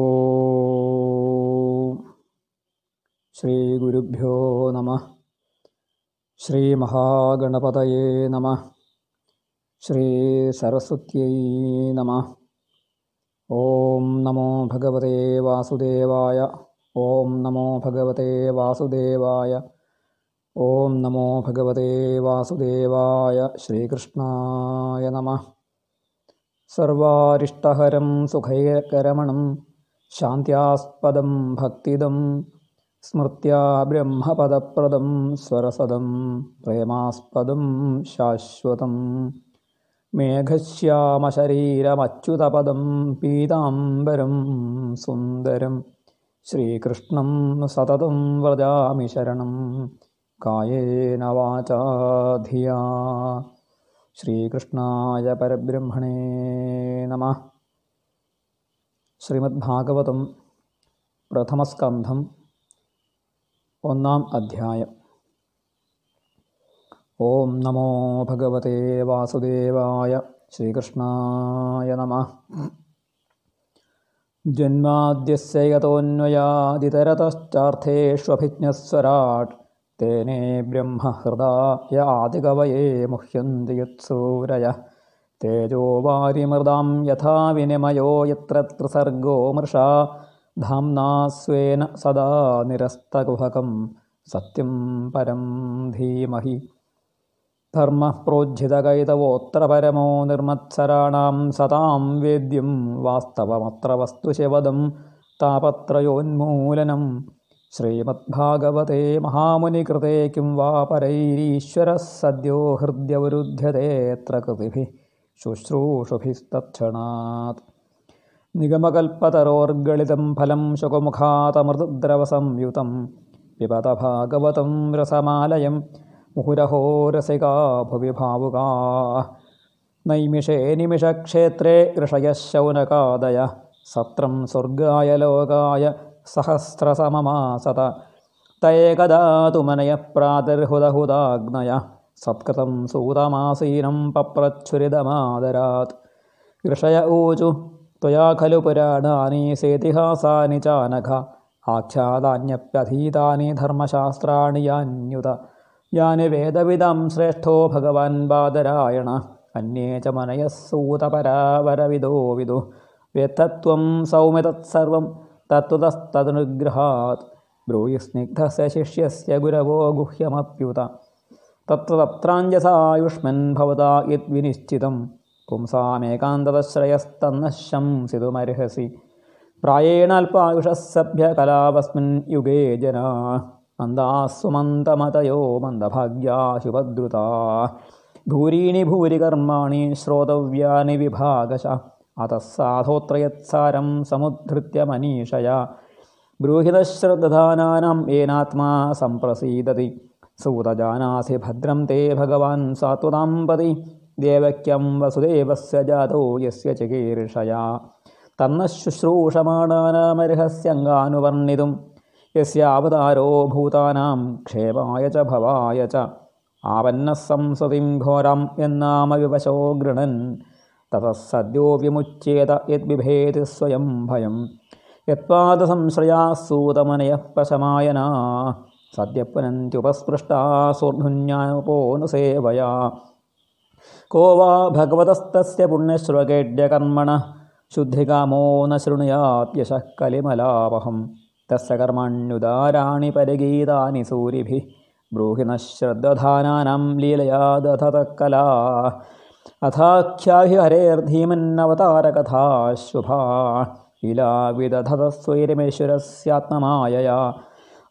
ഓം ശ്രീ ഗുരുഭ്യോ നമ ശ്രീ മഹാഗണപതയേ നമ ശ്രീ സരസ്വത്യൈ നമ ഓം നമോ ഭഗവതേ വാസുദേവായ ഓം നമോ ഭഗവതേ വാസുദേവായ ഓം നമോ ഭഗവതേ വാസുദേവായ ശ്രീകൃഷ്ണായ നമ സർവാരിഷ്ടഹരം സുഖൈകരമണം ശാന്യാസ്പദം ഭക്തിദം സ്മൃത്യാ ബ്രഹ്മപദപ്രദം സ്വരസദം പ്രേമാസ്പദം ശാശ്വതം മേഘശ്യാമശരീരമച്യുതപദം പീതാംബരം സുന്ദരം ശ്രീകൃഷ്ണം സതതം വ്രജാമി ശരണം കായേന വാചാ ശ്രീകൃഷ്ണായ പരബ്രഹ്മണേ നമ ശ്രീമദ് ശ്രീമദ്ഭാഗവതം പ്രഥമസ്കന്ധം ഒന്നാം അധ്യായം ഓം നമോ ഭഗവതേ വാസുദേവായ ശ്രീകൃഷ്ണായ നമ ജന്മാദ്യസ്യതോന്വയാതിതരതശ്ചാർത്ഥേഷ്വഭിജ്ഞസ്വരാട് തേനേ ബ്രഹ്മഹൃദായ ആദികവയേ മുഹ്യന്തി तेजो वारिमृदां विनिमयो यत्र सर्गो मृषा धाम्ना स्वेन सदा निरस्तगुहकं सत्यं परं धीमहि धर्मः प्रोज्झितकैतवोऽत्र परमो निर्मत्सराणां सतां वेद्यं वास्तवमत्र वस्तु शिवदं तापत्रयोन्मूलनं श्रीमद्भागवते महामुनिकृते किं वा परैरीश्वरः सद्यो यत्र कृतिभिः शुश्रूषुभिस्तत्क्षणात् निगमकल्पतरोर्गलितं फलं शुकमुखातमृद्रवसंयुतं पिबत रसमालयं मुहुरहो रसिका भुवि भावुका नैमिषे निमिषक्षेत्रे ऋषयः शौनकादय सत्रं स्वर्गाय लोकाय सहस्रसममासत मनयः സത്കൃതം സൂതമാസീനം പപ്രച്ഛുരിതമാദരാത് ഋഷയ ഊചു त्वया खलु पुराणानि सेतिहासानि चानघ आख्यातान्यप्यधीतानि धर्मशास्त्राणि यान्युत यानि वेदविदं श्रेष्ठो भगवान् बादरायण अन्ये च मनयः सूतपरावरविदो विदु वेत्तत्वं सौम्य तत्सर्वं तत्त्वतस्तदनुग्रहात् ब्रूहि स्निग्धस्य शिष्यस्य गुरवो गुह्यमप्युत തത്ര തത്രാഞ്ജസായുഷ്മൻ ഭവത യദ്വിനിശ്ചിതം പുംസാമേകാന്തതശ്രയസ്തന്നശംസിതുമർഹസി പ്രായേണാൽപായുഷസഭ്യകലാവസ്മിൻ യുഗേ ജനാ മന്ദാസ്സുമന്തമതയോ മന്ദഭാഗ്യാ ശുഭദ്രുതാ ഭൂരീണി ഭൂരികർമാണി ശ്രോതവ്യാനി വിഭാഗശ അതഃ സാധോത്രയത്സാരം സമുദ്ധൃത്യ മനീഷയ ബ്രൂഹിതശ്രദ്ധാനാം ഏനാത്മാ സംപ്രസീദതി सूतजानासि भद्रं ते भगवान् सा पति देवक्यं वसुदेवस्य जातो यस्य चिकीर्षया तन्नः शुश्रूषमाणानामर्हस्य यस्यावतारो भूतानां क्षेमाय च भवाय च आपन्नः संस्कृतिं घोरां यन्नामविवशो गृणन् ततः विमुच्येत यद्विभेति स्वयं भयं प्रशमायना सद्यः पुनन्त्युपस्पृष्टा सोऽधुन्यामुपो नुसेवया को वा भगवतस्तस्य पुण्यश्रुवकेड्यकर्मणः शुद्धिकामो न शृणुयात्यशः कलिमलापहं तस्य कर्माण्युदाराणि परिगीतानि सूरिभिः ब्रूहिणः श्रद्दधानानां लीलया दधतः कला अथाख्याभि शुभा लीला विदधत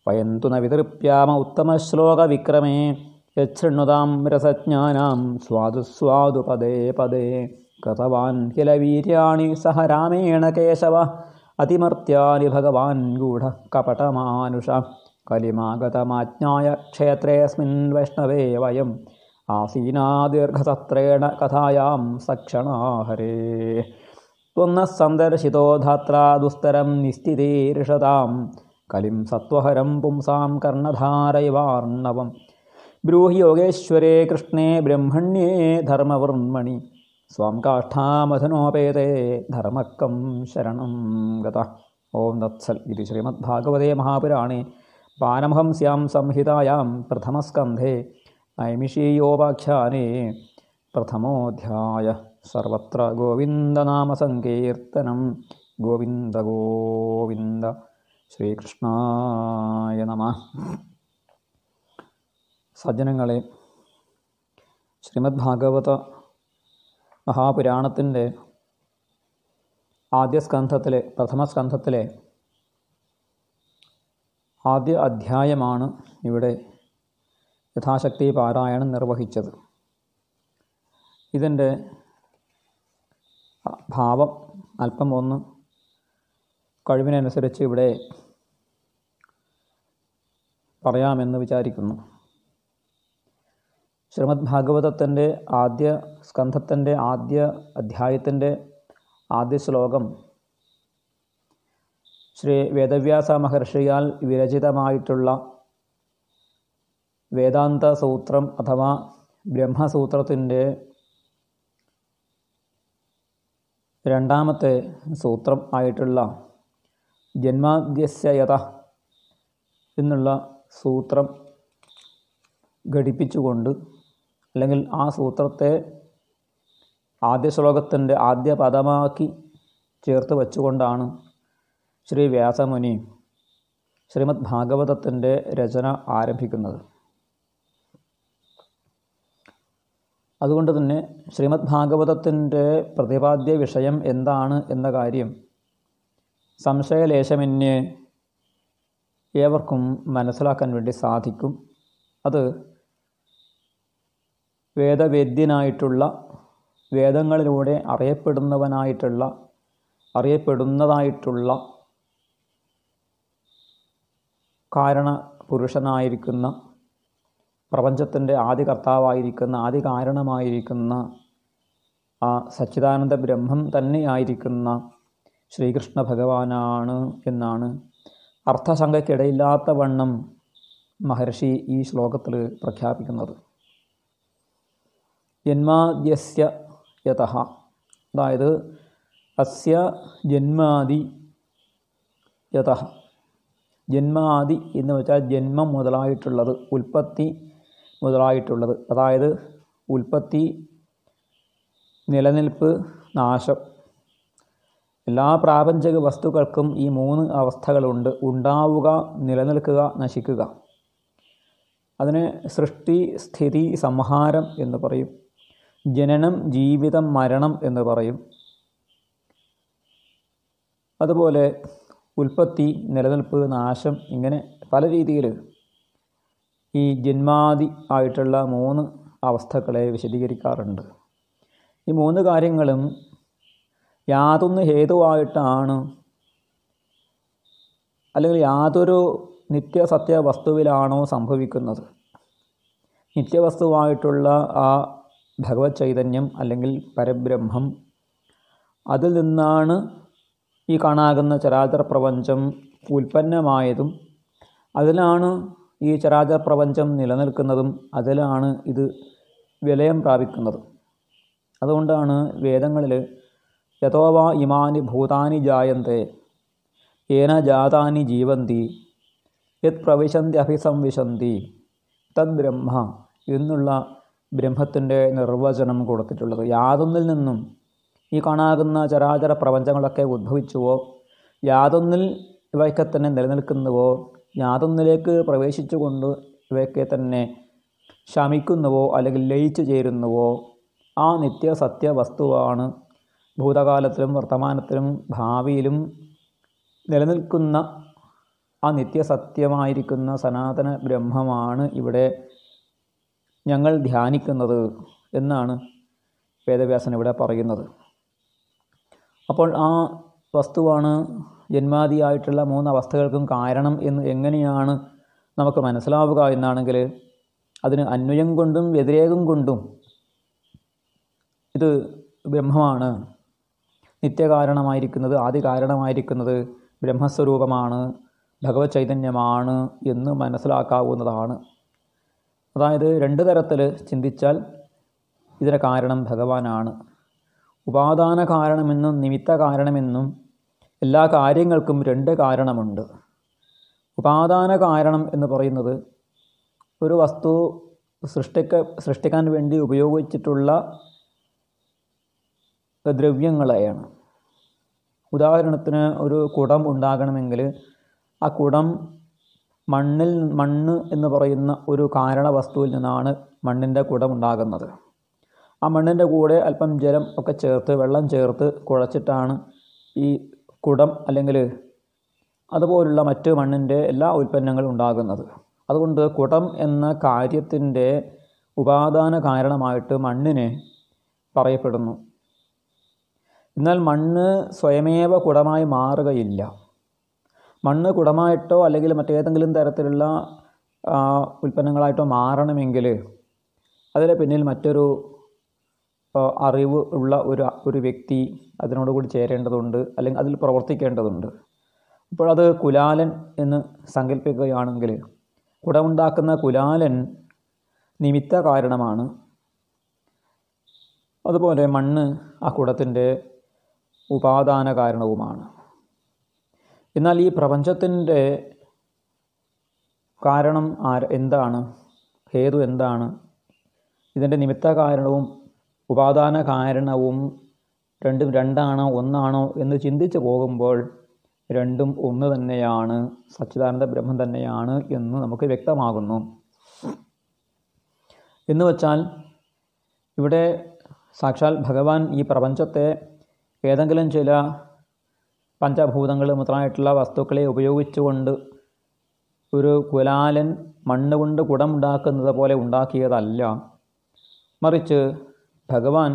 वयं तु न वितृप्याम उत्तमश्लोकविक्रमे यच्छृणुतां रसज्ञानां स्वादुस्वादुपदे पदे गतवान् वीर्याणि सह रामेण केशव अतिमर्त्यानि भगवान् गूढः कलिमागतमाज्ञाय क्षेत्रेऽस्मिन् वैष्णवे वयम् आसीनादीर्घसत्रेण कथायां सक्षणाहरे त्वं नः सन्दर्शितो धात्रा दुस्तरं निस्थितीर्षताम् കലിം സത്വഹരം പുംസാം കർണധാരൈവാർണവം ബ്രൂഹി യോഗേശ്വരേ കൃഷ്ണേ ബ്രഹ്മണ്യേ ധർമ്മവർമ്മണി സ്വാം കാഷ്ഠാമധനോപേതേ ധർമ്മക്കം ശരണം ഗത ഓം തത്സൽ ഇത് ശ്രീമദ്ഭാഗവതേ മഹാപുരാണേ പാനമഹംസ്യാം സംഹിതായാം പ്രഥമസ്കന്ധേ നൈമിഷീയോപാഖ്യാനേ പ്രഥമോധ്യായ സർവത്ര ഗോവിന്ദനാമസങ്കീർത്തനം ഗോവിന്ദ ഗോവിന്ദ ശ്രീകൃഷ്ണായ നമ സജ്ജനങ്ങളെ ശ്രീമദ് ഭാഗവത മഹാപുരാണത്തിൻ്റെ ആദ്യ സ്കന്ധത്തിലെ പ്രഥമ സ്കന്ധത്തിലെ ആദ്യ അധ്യായമാണ് ഇവിടെ യഥാശക്തി പാരായണം നിർവഹിച്ചത് ഇതിൻ്റെ ഭാവം അല്പം ഒന്ന് കഴിവിനനുസരിച്ച് ഇവിടെ പറയാമെന്ന് വിചാരിക്കുന്നു ശ്രീമദ് ഭാഗവതത്തിൻ്റെ ആദ്യ സ്കന്ധത്തിൻ്റെ ആദ്യ അധ്യായത്തിൻ്റെ ആദ്യ ശ്ലോകം ശ്രീ വേദവ്യാസ മഹർഷിയാൽ വിരചിതമായിട്ടുള്ള വേദാന്ത സൂത്രം അഥവാ ബ്രഹ്മസൂത്രത്തിൻ്റെ രണ്ടാമത്തെ സൂത്രം ആയിട്ടുള്ള ജന്മാഗ്യസ്യത എന്നുള്ള സൂത്രം ഘടിപ്പിച്ചുകൊണ്ട് അല്ലെങ്കിൽ ആ സൂത്രത്തെ ആദ്യ ശ്ലോകത്തിൻ്റെ ആദ്യ പദമാക്കി ചേർത്ത് വച്ചുകൊണ്ടാണ് ശ്രീ വ്യാസമുനി ശ്രീമദ് ഭാഗവതത്തിൻ്റെ രചന ആരംഭിക്കുന്നത് അതുകൊണ്ട് തന്നെ ശ്രീമദ് ഭാഗവതത്തിൻ്റെ പ്രതിപാദ്യ വിഷയം എന്താണ് എന്ന കാര്യം സംശയലേശമന്യേ ഏവർക്കും മനസ്സിലാക്കാൻ വേണ്ടി സാധിക്കും അത് വേദവേദ്യനായിട്ടുള്ള വേദങ്ങളിലൂടെ അറിയപ്പെടുന്നവനായിട്ടുള്ള അറിയപ്പെടുന്നതായിട്ടുള്ള കാരണ പുരുഷനായിരിക്കുന്ന പ്രപഞ്ചത്തിൻ്റെ ആദ്യ കർത്താവായിരിക്കുന്ന ആദ്യ കാരണമായിരിക്കുന്ന ആ സച്ചിദാനന്ദ ബ്രഹ്മം തന്നെയായിരിക്കുന്ന ശ്രീകൃഷ്ണ ഭഗവാനാണ് എന്നാണ് അർത്ഥശങ്കയ്ക്കിടയില്ലാത്ത വണ്ണം മഹർഷി ഈ ശ്ലോകത്തിൽ പ്രഖ്യാപിക്കുന്നത് ജന്മാദ്യസ്യ യത അതായത് അസ്യ ജന്മാദി യത ജന്മാദി എന്ന് വെച്ചാൽ ജന്മം മുതലായിട്ടുള്ളത് ഉൽപ്പത്തി മുതലായിട്ടുള്ളത് അതായത് ഉൽപ്പത്തി നിലനിൽപ്പ് നാശം എല്ലാ പ്രാപഞ്ചിക വസ്തുക്കൾക്കും ഈ മൂന്ന് അവസ്ഥകളുണ്ട് ഉണ്ടാവുക നിലനിൽക്കുക നശിക്കുക അതിനെ സൃഷ്ടി സ്ഥിതി സംഹാരം എന്ന് പറയും ജനനം ജീവിതം മരണം എന്ന് പറയും അതുപോലെ ഉൽപ്പത്തി നിലനിൽപ്പ് നാശം ഇങ്ങനെ പല രീതിയിൽ ഈ ജന്മാതി ആയിട്ടുള്ള മൂന്ന് അവസ്ഥകളെ വിശദീകരിക്കാറുണ്ട് ഈ മൂന്ന് കാര്യങ്ങളും യാതൊന്ന് ഹേതുവായിട്ടാണ് അല്ലെങ്കിൽ യാതൊരു നിത്യസത്യ വസ്തുവിലാണോ സംഭവിക്കുന്നത് നിത്യവസ്തുവായിട്ടുള്ള ആ ഭഗവത് ചൈതന്യം അല്ലെങ്കിൽ പരബ്രഹ്മം അതിൽ നിന്നാണ് ഈ കാണാകുന്ന ചരാചര പ്രപഞ്ചം ഉൽപ്പന്നമായതും അതിലാണ് ഈ ചരാചര പ്രപഞ്ചം നിലനിൽക്കുന്നതും അതിലാണ് ഇത് വിലയം പ്രാപിക്കുന്നതും അതുകൊണ്ടാണ് വേദങ്ങളിൽ യഥോ വാ ഇമാനി ഭൂതാനി ജായന്തേ യേന ജാതാനി ജീവന്തി യത് പ്രവിശന്തി അഭിസംവിശന്തി തദ് ബ്രഹ്മ എന്നുള്ള ബ്രഹ്മത്തിൻ്റെ നിർവചനം കൊടുത്തിട്ടുള്ളത് യാതൊന്നിൽ നിന്നും ഈ കാണാകുന്ന ചരാചര പ്രപഞ്ചങ്ങളൊക്കെ ഉദ്ഭവിച്ചുവോ യാതൊന്നിൽ ഇവയൊക്കെ തന്നെ നിലനിൽക്കുന്നുവോ യാതൊന്നിലേക്ക് പ്രവേശിച്ചുകൊണ്ട് ഇവയൊക്കെ തന്നെ ശമിക്കുന്നുവോ അല്ലെങ്കിൽ ലയിച്ചു ചേരുന്നുവോ ആ നിത്യ സത്യ വസ്തുവാണ് ഭൂതകാലത്തിലും വർത്തമാനത്തിലും ഭാവിയിലും നിലനിൽക്കുന്ന ആ നിത്യസത്യമായിരിക്കുന്ന സനാതന ബ്രഹ്മമാണ് ഇവിടെ ഞങ്ങൾ ധ്യാനിക്കുന്നത് എന്നാണ് വേദവ്യാസൻ ഇവിടെ പറയുന്നത് അപ്പോൾ ആ വസ്തുവാണ് ജന്മാദിയായിട്ടുള്ള മൂന്ന് അവസ്ഥകൾക്കും കാരണം എന്ന് എങ്ങനെയാണ് നമുക്ക് മനസ്സിലാവുക എന്നാണെങ്കിൽ അതിന് അന്വയം കൊണ്ടും വ്യതിരേകം കൊണ്ടും ഇത് ബ്രഹ്മമാണ് നിത്യകാരണമായിരിക്കുന്നത് ആദ്യ കാരണമായിരിക്കുന്നത് ബ്രഹ്മസ്വരൂപമാണ് ഭഗവത് ചൈതന്യമാണ് എന്ന് മനസ്സിലാക്കാവുന്നതാണ് അതായത് രണ്ട് തരത്തിൽ ചിന്തിച്ചാൽ ഇതിന് കാരണം ഭഗവാനാണ് ഉപാദാന കാരണമെന്നും നിമിത്ത കാരണമെന്നും എല്ലാ കാര്യങ്ങൾക്കും രണ്ട് കാരണമുണ്ട് ഉപാദാന കാരണം എന്ന് പറയുന്നത് ഒരു വസ്തു സൃഷ്ടിക്ക സൃഷ്ടിക്കാൻ വേണ്ടി ഉപയോഗിച്ചിട്ടുള്ള ദ്രവ്യങ്ങളെയാണ് ഉദാഹരണത്തിന് ഒരു കുടം ഉണ്ടാകണമെങ്കിൽ ആ കുടം മണ്ണിൽ മണ്ണ് എന്ന് പറയുന്ന ഒരു കാരണ വസ്തുവിൽ നിന്നാണ് മണ്ണിൻ്റെ കുടം ഉണ്ടാകുന്നത് ആ മണ്ണിൻ്റെ കൂടെ അല്പം ജലം ഒക്കെ ചേർത്ത് വെള്ളം ചേർത്ത് കുഴച്ചിട്ടാണ് ഈ കുടം അല്ലെങ്കിൽ അതുപോലുള്ള മറ്റ് മണ്ണിൻ്റെ എല്ലാ ഉൽപ്പന്നങ്ങളും ഉണ്ടാകുന്നത് അതുകൊണ്ട് കുടം എന്ന കാര്യത്തിൻ്റെ ഉപാദാന കാരണമായിട്ട് മണ്ണിനെ പറയപ്പെടുന്നു എന്നാൽ മണ്ണ് സ്വയമേവ കുടമായി മാറുകയില്ല മണ്ണ് കുടമായിട്ടോ അല്ലെങ്കിൽ മറ്റേതെങ്കിലും തരത്തിലുള്ള ഉൽപ്പന്നങ്ങളായിട്ടോ മാറണമെങ്കിൽ അതിന് പിന്നിൽ മറ്റൊരു അറിവ് ഉള്ള ഒരു ഒരു വ്യക്തി അതിനോടുകൂടി ചേരേണ്ടതുണ്ട് അല്ലെങ്കിൽ അതിൽ പ്രവർത്തിക്കേണ്ടതുണ്ട് അപ്പോൾ അത് കുലാലൻ എന്ന് സങ്കല്പിക്കുകയാണെങ്കിൽ കുടമുണ്ടാക്കുന്ന കുലാലൻ നിമിത്ത കാരണമാണ് അതുപോലെ മണ്ണ് ആ കുടത്തിൻ്റെ ഉപാദാന കാരണവുമാണ് എന്നാൽ ഈ പ്രപഞ്ചത്തിൻ്റെ കാരണം ആര എന്താണ് ഹേതു എന്താണ് ഇതിൻ്റെ നിമിത്ത കാരണവും ഉപാദാന കാരണവും രണ്ടും രണ്ടാണോ ഒന്നാണോ എന്ന് ചിന്തിച്ചു പോകുമ്പോൾ രണ്ടും ഒന്ന് തന്നെയാണ് സച്ചിദാനന്ദ ബ്രഹ്മം തന്നെയാണ് എന്ന് നമുക്ക് വ്യക്തമാകുന്നു എന്ന് ഇവിടെ സാക്ഷാൽ ഭഗവാൻ ഈ പ്രപഞ്ചത്തെ ഏതെങ്കിലും ചില പഞ്ചഭൂതങ്ങൾ മുതലായിട്ടുള്ള വസ്തുക്കളെ ഉപയോഗിച്ചുകൊണ്ട് ഒരു കുലാലൻ മണ്ണുകൊണ്ട് കുടമുണ്ടാക്കുന്നത് പോലെ ഉണ്ടാക്കിയതല്ല മറിച്ച് ഭഗവാൻ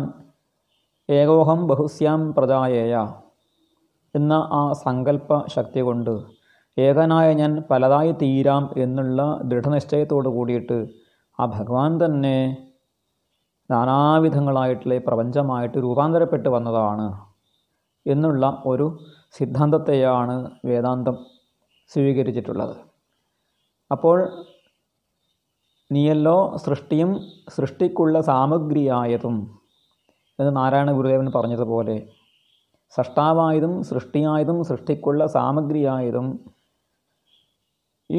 ഏകോഹം ബഹുസ്യാം പ്രജായേയ എന്ന ആ സങ്കല്പ ശക്തി കൊണ്ട് ഏകനായ ഞാൻ പലതായി തീരാം എന്നുള്ള ദൃഢനിശ്ചയത്തോട് കൂടിയിട്ട് ആ ഭഗവാൻ തന്നെ നാനാവിധങ്ങളായിട്ടുള്ള പ്രപഞ്ചമായിട്ട് രൂപാന്തരപ്പെട്ട് വന്നതാണ് എന്നുള്ള ഒരു സിദ്ധാന്തത്തെയാണ് വേദാന്തം സ്വീകരിച്ചിട്ടുള്ളത് അപ്പോൾ നീയല്ലോ സൃഷ്ടിയും സൃഷ്ടിക്കുള്ള സാമഗ്രിയായതും എന്ന് നാരായണ ഗുരുദേവൻ പറഞ്ഞതുപോലെ സഷ്ടാവായതും സൃഷ്ടിയായതും സൃഷ്ടിക്കുള്ള സാമഗ്രിയായതും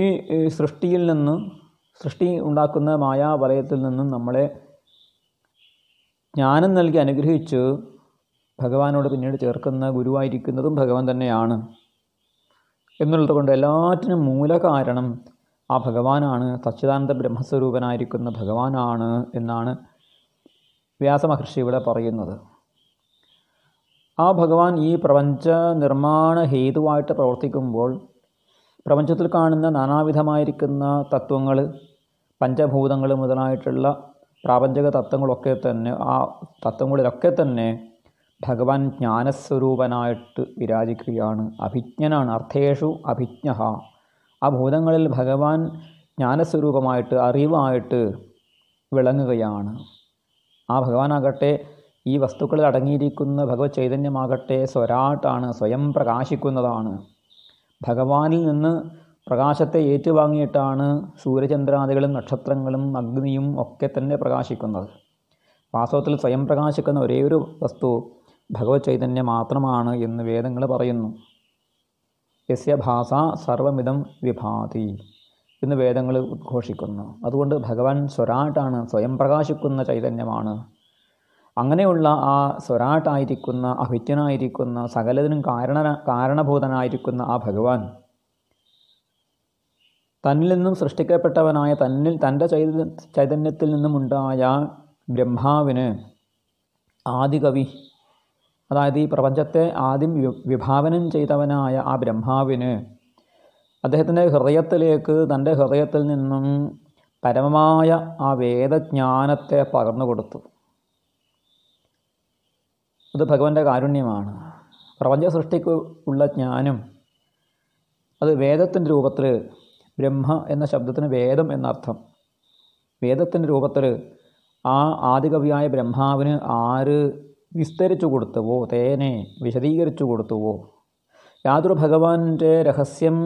ഈ സൃഷ്ടിയിൽ നിന്ന് സൃഷ്ടി ഉണ്ടാക്കുന്ന മായാവലയത്തിൽ നിന്നും നമ്മളെ ജ്ഞാനം നൽകി അനുഗ്രഹിച്ച് ഭഗവാനോട് പിന്നീട് ചേർക്കുന്ന ഗുരുവായിരിക്കുന്നതും ഭഗവാൻ തന്നെയാണ് എന്നുള്ളത് കൊണ്ട് എല്ലാറ്റിനും മൂലകാരണം ആ ഭഗവാനാണ് സച്ചിദാനന്ദ ബ്രഹ്മസ്വരൂപനായിരിക്കുന്ന ഭഗവാനാണ് എന്നാണ് വ്യാസമഹർഷി ഇവിടെ പറയുന്നത് ആ ഭഗവാൻ ഈ പ്രപഞ്ച നിർമ്മാണ ഹേതുവായിട്ട് പ്രവർത്തിക്കുമ്പോൾ പ്രപഞ്ചത്തിൽ കാണുന്ന നാനാവിധമായിരിക്കുന്ന തത്വങ്ങൾ പഞ്ചഭൂതങ്ങൾ മുതലായിട്ടുള്ള പ്രാപഞ്ചിക തത്വങ്ങളൊക്കെ തന്നെ ആ തത്വങ്ങളിലൊക്കെ തന്നെ ഭഗവാൻ ജ്ഞാനസ്വരൂപനായിട്ട് വിരാജിക്കുകയാണ് അഭിജ്ഞനാണ് അർത്ഥേഷു അഭിജ്ഞ ആ ഭൂതങ്ങളിൽ ഭഗവാൻ ജ്ഞാനസ്വരൂപമായിട്ട് അറിവായിട്ട് വിളങ്ങുകയാണ് ആ ഭഗവാനാകട്ടെ ഈ വസ്തുക്കളിൽ അടങ്ങിയിരിക്കുന്ന ഭഗവത് ചൈതന്യമാകട്ടെ സ്വരാട്ടാണ് സ്വയം പ്രകാശിക്കുന്നതാണ് ഭഗവാനിൽ നിന്ന് പ്രകാശത്തെ ഏറ്റുവാങ്ങിയിട്ടാണ് സൂര്യചന്ദ്രാദികളും നക്ഷത്രങ്ങളും അഗ്നിയും ഒക്കെ തന്നെ പ്രകാശിക്കുന്നത് വാസ്തവത്തിൽ സ്വയം പ്രകാശിക്കുന്ന ഒരേ ഒരു വസ്തു ഭഗവത് ചൈതന്യം മാത്രമാണ് എന്ന് വേദങ്ങൾ പറയുന്നു യസ്യ ഭാഷ സർവമിതം വിഭാതി എന്ന് വേദങ്ങൾ ഉദ്ഘോഷിക്കുന്നു അതുകൊണ്ട് ഭഗവാൻ സ്വരാട്ടാണ് സ്വയം പ്രകാശിക്കുന്ന ചൈതന്യമാണ് അങ്ങനെയുള്ള ആ സ്വരാട്ടായിരിക്കുന്ന അഭിജ്ഞനായിരിക്കുന്ന സകലതിനും കാരണ കാരണഭൂതനായിരിക്കുന്ന ആ ഭഗവാൻ തന്നിൽ നിന്നും സൃഷ്ടിക്കപ്പെട്ടവനായ തന്നിൽ തൻ്റെ ചൈത ചൈതന്യത്തിൽ നിന്നുമുണ്ടായ ബ്രഹ്മാവിന് ആദികവി അതായത് ഈ പ്രപഞ്ചത്തെ ആദ്യം വിഭാവനം ചെയ്തവനായ ആ ബ്രഹ്മാവിന് അദ്ദേഹത്തിൻ്റെ ഹൃദയത്തിലേക്ക് തൻ്റെ ഹൃദയത്തിൽ നിന്നും പരമമായ ആ വേദജ്ഞാനത്തെ പകർന്നു കൊടുത്തു അത് ഭഗവാന്റെ കാരുണ്യമാണ് പ്രപഞ്ച സൃഷ്ടിക്ക് ഉള്ള ജ്ഞാനം അത് വേദത്തിൻ്റെ രൂപത്തിൽ ബ്രഹ്മ എന്ന ശബ്ദത്തിന് വേദം എന്നർത്ഥം വേദത്തിൻ്റെ രൂപത്തിൽ ആ ആദികവിയായ ബ്രഹ്മാവിന് ആര് വിസ്തരിച്ചു കൊടുത്തുവോ തേനെ വിശദീകരിച്ചു കൊടുത്തുവോ യാതൊരു ഭഗവാന്റെ രഹസ്യം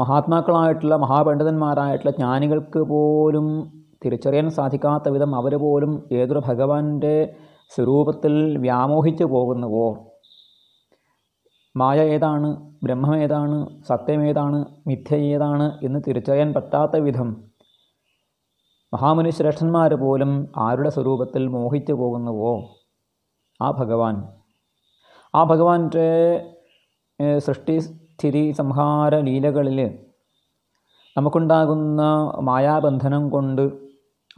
മഹാത്മാക്കളായിട്ടുള്ള മഹാപണ്ഡിതന്മാരായിട്ടുള്ള ജ്ഞാനികൾക്ക് പോലും തിരിച്ചറിയാൻ സാധിക്കാത്ത വിധം അവർ പോലും ഏതൊരു ഭഗവാന്റെ സ്വരൂപത്തിൽ വ്യാമോഹിച്ചു പോകുന്നുവോ മായ ഏതാണ് ബ്രഹ്മം ഏതാണ് സത്യം ഏതാണ് മിഥ്യ ഏതാണ് എന്ന് തിരിച്ചറിയാൻ പറ്റാത്ത വിധം മഹാമനുശ്രേഷ്ഠന്മാർ പോലും ആരുടെ സ്വരൂപത്തിൽ മോഹിച്ചു പോകുന്നുവോ ആ ഭഗവാൻ ആ ഭഗവാന്റെ സൃഷ്ടി സ്ഥിതി സംഹാര ലീലകളിൽ നമുക്കുണ്ടാകുന്ന മായാബന്ധനം കൊണ്ട്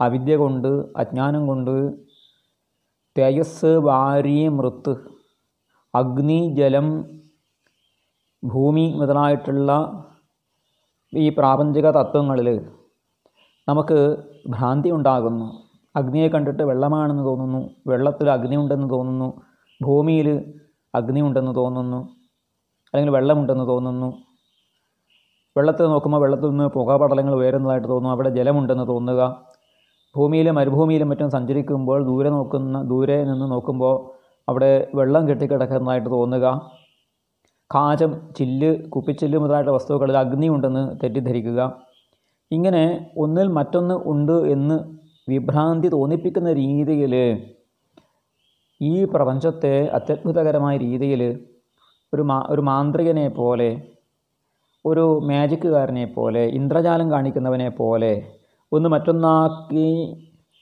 അവിദ്യ കൊണ്ട് അജ്ഞാനം കൊണ്ട് തേജസ് വാരി മൃത്ത് അഗ്നി ജലം ഭൂമി മുതലായിട്ടുള്ള ഈ പ്രാപഞ്ചിക തത്വങ്ങളിൽ നമുക്ക് ഭ്രാന്തി ഉണ്ടാകുന്നു അഗ്നിയെ കണ്ടിട്ട് വെള്ളമാണെന്ന് തോന്നുന്നു വെള്ളത്തിൽ അഗ്നി ഉണ്ടെന്ന് തോന്നുന്നു ഭൂമിയിൽ അഗ്നി ഉണ്ടെന്ന് തോന്നുന്നു അല്ലെങ്കിൽ വെള്ളമുണ്ടെന്ന് തോന്നുന്നു വെള്ളത്തിൽ നോക്കുമ്പോൾ വെള്ളത്തിൽ നിന്ന് പുകപടലങ്ങൾ ഉയരുന്നതായിട്ട് തോന്നുന്നു അവിടെ ജലമുണ്ടെന്ന് തോന്നുക ഭൂമിയിലും മരുഭൂമിയിലും മറ്റും സഞ്ചരിക്കുമ്പോൾ ദൂരെ നോക്കുന്ന ദൂരെ നിന്ന് നോക്കുമ്പോൾ അവിടെ വെള്ളം കെട്ടിക്കിടക്കുന്നതായിട്ട് തോന്നുക കാചം ചില്ല് കുപ്പിച്ചില്ല് മുതലായിട്ട് വസ്തുക്കളിൽ അഗ്നി ഉണ്ടെന്ന് തെറ്റിദ്ധരിക്കുക ഇങ്ങനെ ഒന്നിൽ മറ്റൊന്ന് ഉണ്ട് എന്ന് വിഭ്രാന്തി തോന്നിപ്പിക്കുന്ന രീതിയിൽ ഈ പ്രപഞ്ചത്തെ അത്യത്ഭുതകരമായ രീതിയിൽ ഒരു മാ ഒരു മാന്ത്രികനെ പോലെ ഒരു മാജിക്കുകാരനെ പോലെ ഇന്ദ്രജാലം കാണിക്കുന്നവനെ പോലെ ഒന്ന് മറ്റൊന്നാക്കി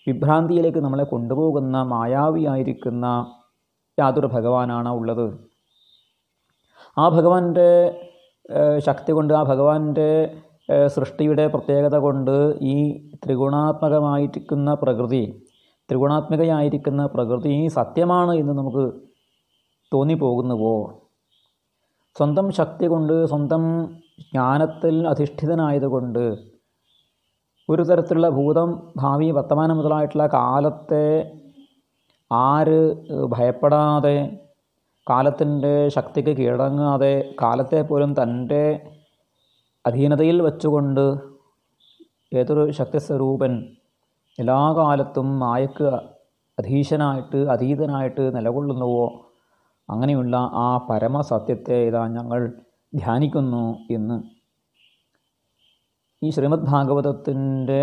വിഭ്രാന്തിയിലേക്ക് നമ്മളെ കൊണ്ടുപോകുന്ന മായാവിയായിരിക്കുന്ന യാതൊരു ഭഗവാനാണ് ഉള്ളത് ആ ഭഗവാന്റെ ശക്തി കൊണ്ട് ആ ഭഗവാന്റെ സൃഷ്ടിയുടെ പ്രത്യേകത കൊണ്ട് ഈ ത്രിഗുണാത്മകമായിരിക്കുന്ന പ്രകൃതി ത്രിഗുണാത്മകയായിരിക്കുന്ന പ്രകൃതി സത്യമാണ് എന്ന് നമുക്ക് തോന്നിപ്പോകുന്നുവോ സ്വന്തം ശക്തി കൊണ്ട് സ്വന്തം ജ്ഞാനത്തിൽ അധിഷ്ഠിതനായതുകൊണ്ട് ഒരു തരത്തിലുള്ള ഭൂതം ഭാവി വർത്തമാനം മുതലായിട്ടുള്ള കാലത്തെ ആര് ഭയപ്പെടാതെ കാലത്തിൻ്റെ ശക്തിക്ക് കീഴടങ്ങാതെ കാലത്തെ പോലും തൻ്റെ അധീനതയിൽ വച്ചുകൊണ്ട് ഏതൊരു ശക്തിസ്വരൂപൻ എല്ലാ കാലത്തും മായക്ക് അധീശനായിട്ട് അതീതനായിട്ട് നിലകൊള്ളുന്നുവോ അങ്ങനെയുള്ള ആ പരമസത്യത്തെ ഇതാ ഞങ്ങൾ ധ്യാനിക്കുന്നു എന്ന് ഈ ശ്രീമദ് ഭാഗവതത്തിൻ്റെ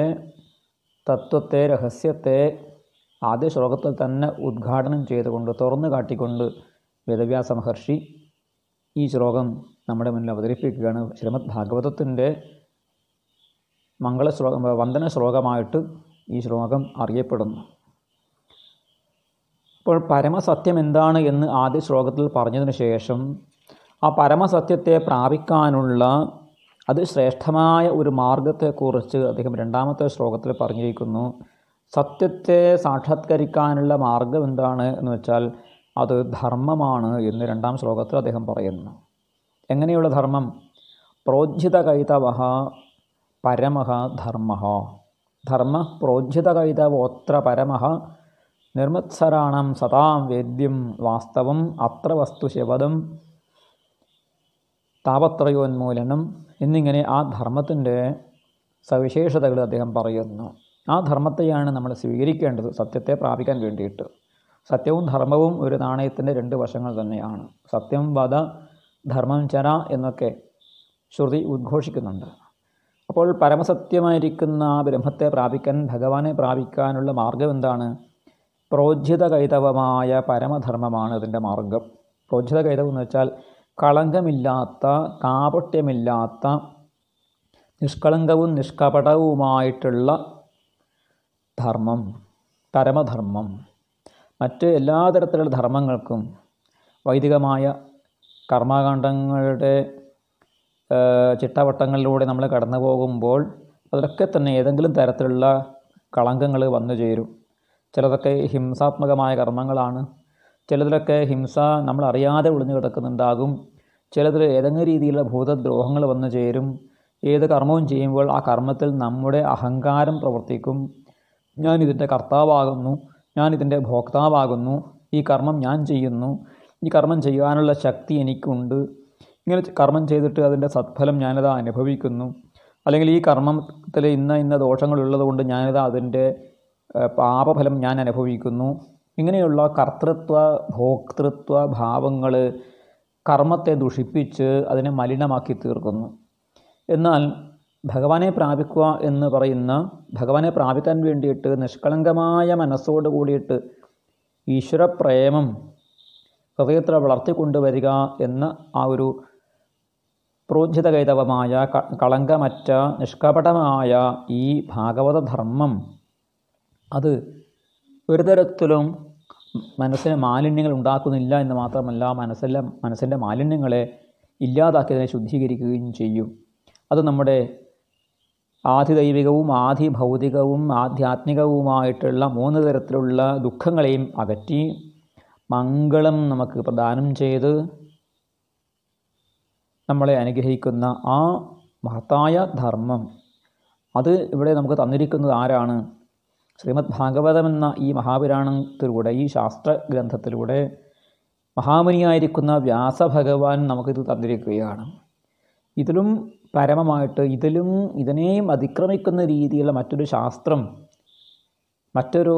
തത്വത്തെ രഹസ്യത്തെ ആദ്യ ശ്ലോകത്തിൽ തന്നെ ഉദ്ഘാടനം ചെയ്തുകൊണ്ട് തുറന്നു കാട്ടിക്കൊണ്ട് വേദവ്യാസ മഹർഷി ഈ ശ്ലോകം നമ്മുടെ മുന്നിൽ അവതരിപ്പിക്കുകയാണ് ശ്രീമദ് ഭാഗവതത്തിൻ്റെ മംഗള ശ്ലോ വന്ദന ശ്ലോകമായിട്ട് ഈ ശ്ലോകം അറിയപ്പെടുന്നു ഇപ്പോൾ പരമസത്യം എന്താണ് എന്ന് ആദ്യ ശ്ലോകത്തിൽ പറഞ്ഞതിന് ശേഷം ആ പരമസത്യത്തെ പ്രാപിക്കാനുള്ള അത് ശ്രേഷ്ഠമായ ഒരു മാർഗത്തെക്കുറിച്ച് അദ്ദേഹം രണ്ടാമത്തെ ശ്ലോകത്തിൽ പറഞ്ഞിരിക്കുന്നു സത്യത്തെ സാക്ഷാത്കരിക്കാനുള്ള മാർഗം എന്താണ് എന്ന് വെച്ചാൽ അത് ധർമ്മമാണ് എന്ന് രണ്ടാം ശ്ലോകത്തിൽ അദ്ദേഹം പറയുന്നു എങ്ങനെയുള്ള ധർമ്മം പ്രോജ്ജിത കൈതവ പരമഹ ധർമ്മ ധർമ്മ പ്രോജ്ജിത കൈതവോത്ര പരമഹ നിർമത്സരാണം സതാം വേദ്യം വാസ്തവം അത്ര ശിവതും താപത്രയോന്മൂലനം എന്നിങ്ങനെ ആ ധർമ്മത്തിൻ്റെ സവിശേഷതകൾ അദ്ദേഹം പറയുന്നു ആ ധർമ്മത്തെയാണ് നമ്മൾ സ്വീകരിക്കേണ്ടത് സത്യത്തെ പ്രാപിക്കാൻ വേണ്ടിയിട്ട് സത്യവും ധർമ്മവും ഒരു നാണയത്തിൻ്റെ രണ്ട് വശങ്ങൾ തന്നെയാണ് സത്യം വധ ധർമ്മം ചര എന്നൊക്കെ ശ്രുതി ഉദ്ഘോഷിക്കുന്നുണ്ട് അപ്പോൾ പരമസത്യമായിരിക്കുന്ന ആ ബ്രഹ്മത്തെ പ്രാപിക്കാൻ ഭഗവാനെ പ്രാപിക്കാനുള്ള മാർഗം എന്താണ് പ്രോജ്ജിത കൈതവമായ പരമധർമ്മമാണ് അതിൻ്റെ മാർഗം പ്രോജ്ജിത കൈതവം എന്ന് വെച്ചാൽ കളങ്കമില്ലാത്ത കാപട്യമില്ലാത്ത നിഷ്കളങ്കവും നിഷ്കപടവുമായിട്ടുള്ള ധർമ്മം പരമധർമ്മം മറ്റ് എല്ലാ തരത്തിലുള്ള ധർമ്മങ്ങൾക്കും വൈദികമായ കർമ്മകാണ്ഡങ്ങളുടെ ചിട്ടവട്ടങ്ങളിലൂടെ നമ്മൾ കടന്നു പോകുമ്പോൾ അതിലൊക്കെ തന്നെ ഏതെങ്കിലും തരത്തിലുള്ള കളങ്കങ്ങൾ വന്നു ചേരും ചിലതൊക്കെ ഹിംസാത്മകമായ കർമ്മങ്ങളാണ് ചിലതിലൊക്കെ ഹിംസ നമ്മൾ അറിയാതെ ഒളിഞ്ഞു കിടക്കുന്നുണ്ടാകും ചിലതിൽ ഏതെങ്കിലും രീതിയിലുള്ള ഭൂതദ്രോഹങ്ങൾ വന്നു ചേരും ഏത് കർമ്മവും ചെയ്യുമ്പോൾ ആ കർമ്മത്തിൽ നമ്മുടെ അഹങ്കാരം പ്രവർത്തിക്കും ഞാൻ ഇതിൻ്റെ കർത്താവാകുന്നു ഞാൻ ഇതിൻ്റെ ഭോക്താവാകുന്നു ഈ കർമ്മം ഞാൻ ചെയ്യുന്നു ഈ കർമ്മം ചെയ്യാനുള്ള ശക്തി എനിക്കുണ്ട് ഇങ്ങനെ കർമ്മം ചെയ്തിട്ട് അതിൻ്റെ സത്ഫലം ഞാനത് അനുഭവിക്കുന്നു അല്ലെങ്കിൽ ഈ കർമ്മത്തിൽ ഇന്ന ഇന്ന ദോഷങ്ങളുള്ളത് കൊണ്ട് ഞാനത് അതിൻ്റെ പാപഫലം ഞാൻ അനുഭവിക്കുന്നു ഇങ്ങനെയുള്ള കർത്തൃത്വ ഭോക്തൃത്വ ഭാവങ്ങൾ കർമ്മത്തെ ദുഷിപ്പിച്ച് അതിനെ മലിനമാക്കി തീർക്കുന്നു എന്നാൽ ഭഗവാനെ പ്രാപിക്കുക എന്ന് പറയുന്ന ഭഗവാനെ പ്രാപിക്കാൻ വേണ്ടിയിട്ട് നിഷ്കളങ്കമായ മനസ്സോട് കൂടിയിട്ട് ഈശ്വരപ്രേമം ഹൃദയത്തിൽ വളർത്തിക്കൊണ്ടുവരിക എന്ന ആ ഒരു പ്രോജ്ജിതകൈതവമായ കളങ്കമറ്റ നിഷ്കപടമായ ഈ ഭാഗവതധർമ്മം അത് ഒരു തരത്തിലും മനസ്സിന് മാലിന്യങ്ങൾ ഉണ്ടാക്കുന്നില്ല എന്ന് മാത്രമല്ല മനസ്സിലെ മനസ്സിൻ്റെ മാലിന്യങ്ങളെ ഇല്ലാതാക്കിയതിനെ ശുദ്ധീകരിക്കുകയും ചെയ്യും അത് നമ്മുടെ ആധിദൈവികവും ആധിഭൗതികവും ആധ്യാത്മികവുമായിട്ടുള്ള മൂന്ന് തരത്തിലുള്ള ദുഃഖങ്ങളെയും അകറ്റി മംഗളം നമുക്ക് പ്രദാനം ചെയ്ത് നമ്മളെ അനുഗ്രഹിക്കുന്ന ആ മഹത്തായ ധർമ്മം അത് ഇവിടെ നമുക്ക് തന്നിരിക്കുന്നത് ആരാണ് ശ്രീമദ് ഭാഗവതം എന്ന ഈ മഹാപുരാണത്തിലൂടെ ഈ ശാസ്ത്ര ഗ്രന്ഥത്തിലൂടെ മഹാമുനിയായിരിക്കുന്ന വ്യാസഭഗവാൻ നമുക്കിത് തന്നിരിക്കുകയാണ് ഇതിലും പരമമായിട്ട് ഇതിലും ഇതിനെയും അതിക്രമിക്കുന്ന രീതിയിലുള്ള മറ്റൊരു ശാസ്ത്രം മറ്റൊരു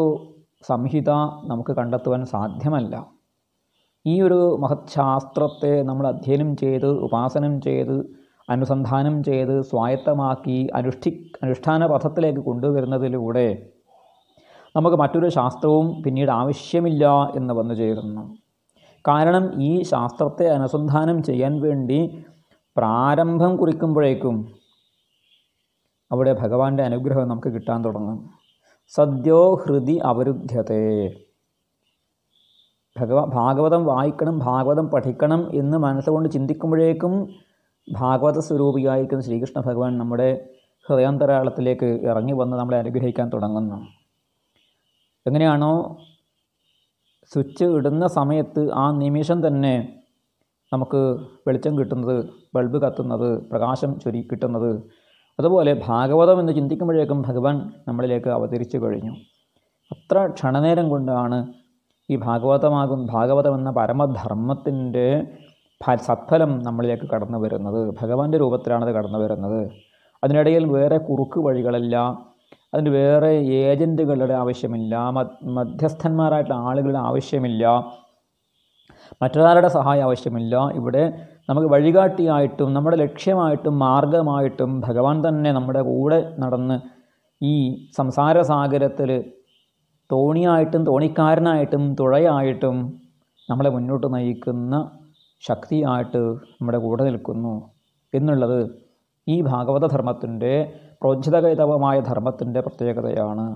സംഹിത നമുക്ക് കണ്ടെത്തുവാൻ സാധ്യമല്ല ഈ ഒരു മഹത്ശാസ്ത്രത്തെ നമ്മൾ അധ്യയനം ചെയ്ത് ഉപാസനം ചെയ്ത് അനുസന്ധാനം ചെയ്ത് സ്വായത്തമാക്കി അനുഷ്ഠി അനുഷ്ഠാന പഥത്തിലേക്ക് കൊണ്ടുവരുന്നതിലൂടെ നമുക്ക് മറ്റൊരു ശാസ്ത്രവും പിന്നീട് ആവശ്യമില്ല എന്ന് വന്നു ചേരുന്നു കാരണം ഈ ശാസ്ത്രത്തെ അനുസന്ധാനം ചെയ്യാൻ വേണ്ടി പ്രാരംഭം കുറിക്കുമ്പോഴേക്കും അവിടെ ഭഗവാന്റെ അനുഗ്രഹം നമുക്ക് കിട്ടാൻ തുടങ്ങും സദ്യോ ഹൃദി അവരുദ്ധ്യത്തെ ഭഗവ ഭാഗവതം വായിക്കണം ഭാഗവതം പഠിക്കണം എന്ന് മനസ്സുകൊണ്ട് ചിന്തിക്കുമ്പോഴേക്കും ഭാഗവത സ്വരൂപിയായിരിക്കുന്ന ശ്രീകൃഷ്ണ ഭഗവാൻ നമ്മുടെ ഹൃദയാന്തരാളത്തിലേക്ക് ഇറങ്ങി വന്ന് നമ്മളെ അനുഗ്രഹിക്കാൻ തുടങ്ങുന്നു എങ്ങനെയാണോ സ്വിച്ച് ഇടുന്ന സമയത്ത് ആ നിമിഷം തന്നെ നമുക്ക് വെളിച്ചം കിട്ടുന്നത് ബൾബ് കത്തുന്നത് പ്രകാശം ചൊരി കിട്ടുന്നത് അതുപോലെ ഭാഗവതം എന്ന് ചിന്തിക്കുമ്പോഴേക്കും ഭഗവാൻ നമ്മളിലേക്ക് അവതരിച്ചു കഴിഞ്ഞു അത്ര ക്ഷണനേരം കൊണ്ടാണ് ഈ ഭാഗവതമാകും ഭാഗവതം എന്ന പരമധർമ്മത്തിൻ്റെ സത്ഫലം നമ്മളിലേക്ക് കടന്നു വരുന്നത് ഭഗവാന്റെ രൂപത്തിലാണത് കടന്നു വരുന്നത് അതിനിടയിൽ വേറെ കുറുക്ക് വഴികളല്ല അതിന് വേറെ ഏജൻറ്റുകളുടെ ആവശ്യമില്ല മധ്യസ്ഥന്മാരായിട്ടുള്ള ആളുകളുടെ ആവശ്യമില്ല മറ്റൊരാളുടെ സഹായം ആവശ്യമില്ല ഇവിടെ നമുക്ക് വഴികാട്ടിയായിട്ടും നമ്മുടെ ലക്ഷ്യമായിട്ടും മാർഗമായിട്ടും ഭഗവാൻ തന്നെ നമ്മുടെ കൂടെ നടന്ന് ഈ സംസാരസാഗരത്തിൽ തോണിയായിട്ടും തോണിക്കാരനായിട്ടും തുഴയായിട്ടും നമ്മളെ മുന്നോട്ട് നയിക്കുന്ന ശക്തിയായിട്ട് നമ്മുടെ കൂടെ നിൽക്കുന്നു എന്നുള്ളത് ഈ ഭാഗവത ധർമ്മത്തിൻ്റെ പ്രോജിതകൈതവമായ ധർമ്മത്തിൻ്റെ പ്രത്യേകതയാണ്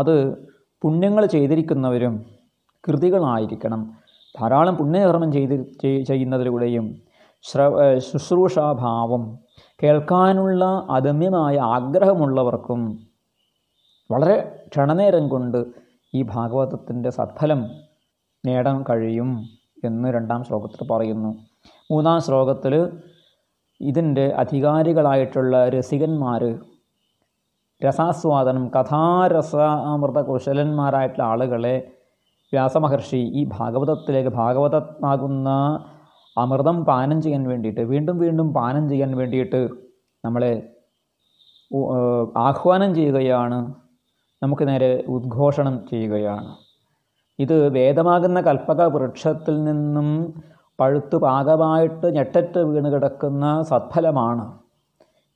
അത് പുണ്യങ്ങൾ ചെയ്തിരിക്കുന്നവരും കൃതികളായിരിക്കണം ധാരാളം പുണ്യകർമ്മം ചെയ്തി ചെയ്യുന്നതിലൂടെയും ശ്രവ ശുശ്രൂഷാഭാവം കേൾക്കാനുള്ള അദമ്യമായ ആഗ്രഹമുള്ളവർക്കും വളരെ ക്ഷണനേരം കൊണ്ട് ഈ ഭാഗവതത്തിൻ്റെ സത്ഫലം നേടാൻ കഴിയും എന്ന് രണ്ടാം ശ്ലോകത്തിൽ പറയുന്നു മൂന്നാം ശ്ലോകത്തിൽ ഇതിൻ്റെ അധികാരികളായിട്ടുള്ള രസികന്മാർ രസാസ്വാദനം കഥാരസ കുശലന്മാരായിട്ടുള്ള ആളുകളെ വ്യാസമഹർഷി ഈ ഭാഗവതത്തിലേക്ക് ഭാഗവതമാകുന്ന അമൃതം പാനം ചെയ്യാൻ വേണ്ടിയിട്ട് വീണ്ടും വീണ്ടും പാനം ചെയ്യാൻ വേണ്ടിയിട്ട് നമ്മളെ ആഹ്വാനം ചെയ്യുകയാണ് നമുക്ക് നേരെ ഉദ്ഘോഷണം ചെയ്യുകയാണ് ഇത് വേദമാകുന്ന കൽപ്പക വൃക്ഷത്തിൽ നിന്നും പഴുത്തു പാകമായിട്ട് ഞെട്ടറ്റ് വീണ് കിടക്കുന്ന സത്ഫലമാണ്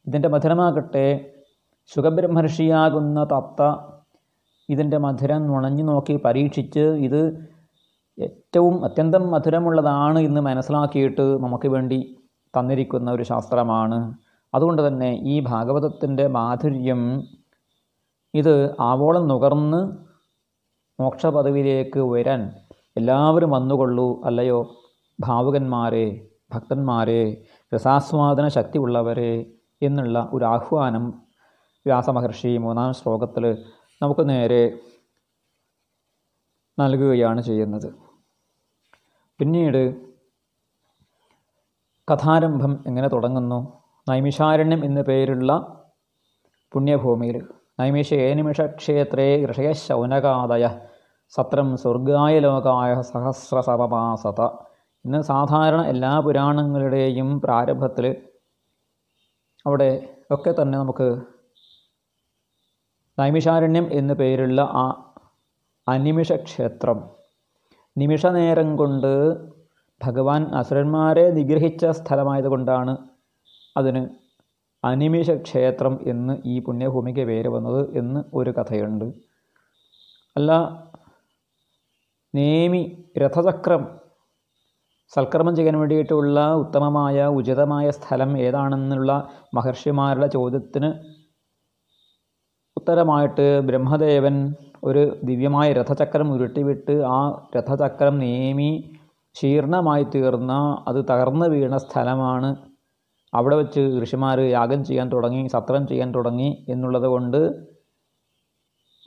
ഇതിൻ്റെ മധുരമാകട്ടെ സുഖബ്രഹ്മർഷിയാകുന്ന തത്ത ഇതിൻ്റെ മധുരം നുണഞ്ഞു നോക്കി പരീക്ഷിച്ച് ഇത് ഏറ്റവും അത്യന്തം മധുരമുള്ളതാണ് ഇന്ന് മനസ്സിലാക്കിയിട്ട് നമുക്ക് വേണ്ടി തന്നിരിക്കുന്ന ഒരു ശാസ്ത്രമാണ് അതുകൊണ്ട് തന്നെ ഈ ഭാഗവതത്തിൻ്റെ മാധുര്യം ഇത് ആവോളം നുകർന്ന് മോക്ഷപദവിയിലേക്ക് വരാൻ എല്ലാവരും വന്നുകൊള്ളൂ അല്ലയോ ഭാവുകന്മാരെ ഭക്തന്മാരെ രസാസ്വാദന ശക്തിയുള്ളവരെ എന്നുള്ള ഒരു ആഹ്വാനം വ്യാസമഹർഷി മൂന്നാം ശ്ലോകത്തിൽ നമുക്ക് നേരെ നൽകുകയാണ് ചെയ്യുന്നത് പിന്നീട് കഥാരംഭം എങ്ങനെ തുടങ്ങുന്നു നൈമിഷാരണ്യം എന്ന പേരുള്ള പുണ്യഭൂമിയിൽ നൈമിഷ ഏനിമിഷ ക്ഷേത്രേ ഋഷയ ശൗനകാതയ സത്രം സ്വർഗായ ലോകായ സഹസ്രസവമാസത ഇന്ന് സാധാരണ എല്ലാ പുരാണങ്ങളുടെയും പ്രാരംഭത്തിൽ അവിടെ ഒക്കെ തന്നെ നമുക്ക് നൈമിഷാരണ്യം എന്നു പേരുള്ള ആ അനിമിഷ ക്ഷേത്രം നിമിഷനേരം കൊണ്ട് ഭഗവാൻ അസുരന്മാരെ നിഗ്രഹിച്ച സ്ഥലമായതുകൊണ്ടാണ് അതിന് അനിമിഷ ക്ഷേത്രം എന്ന് ഈ പുണ്യഭൂമിക്ക് പേര് വന്നത് എന്ന് ഒരു കഥയുണ്ട് അല്ല നേമി രഥചക്രം സൽക്രമം ചെയ്യാൻ വേണ്ടിയിട്ടുള്ള ഉത്തമമായ ഉചിതമായ സ്ഥലം ഏതാണെന്നുള്ള മഹർഷിമാരുടെ ചോദ്യത്തിന് ഉത്തരമായിട്ട് ബ്രഹ്മദേവൻ ഒരു ദിവ്യമായ രഥചക്രം ഉരുട്ടിവിട്ട് ആ രഥചക്രം നീമി ശീർണമായി തീർന്ന അത് തകർന്നു വീണ സ്ഥലമാണ് അവിടെ വെച്ച് ഋഷിമാർ യാഗം ചെയ്യാൻ തുടങ്ങി സത്രം ചെയ്യാൻ തുടങ്ങി എന്നുള്ളത് കൊണ്ട്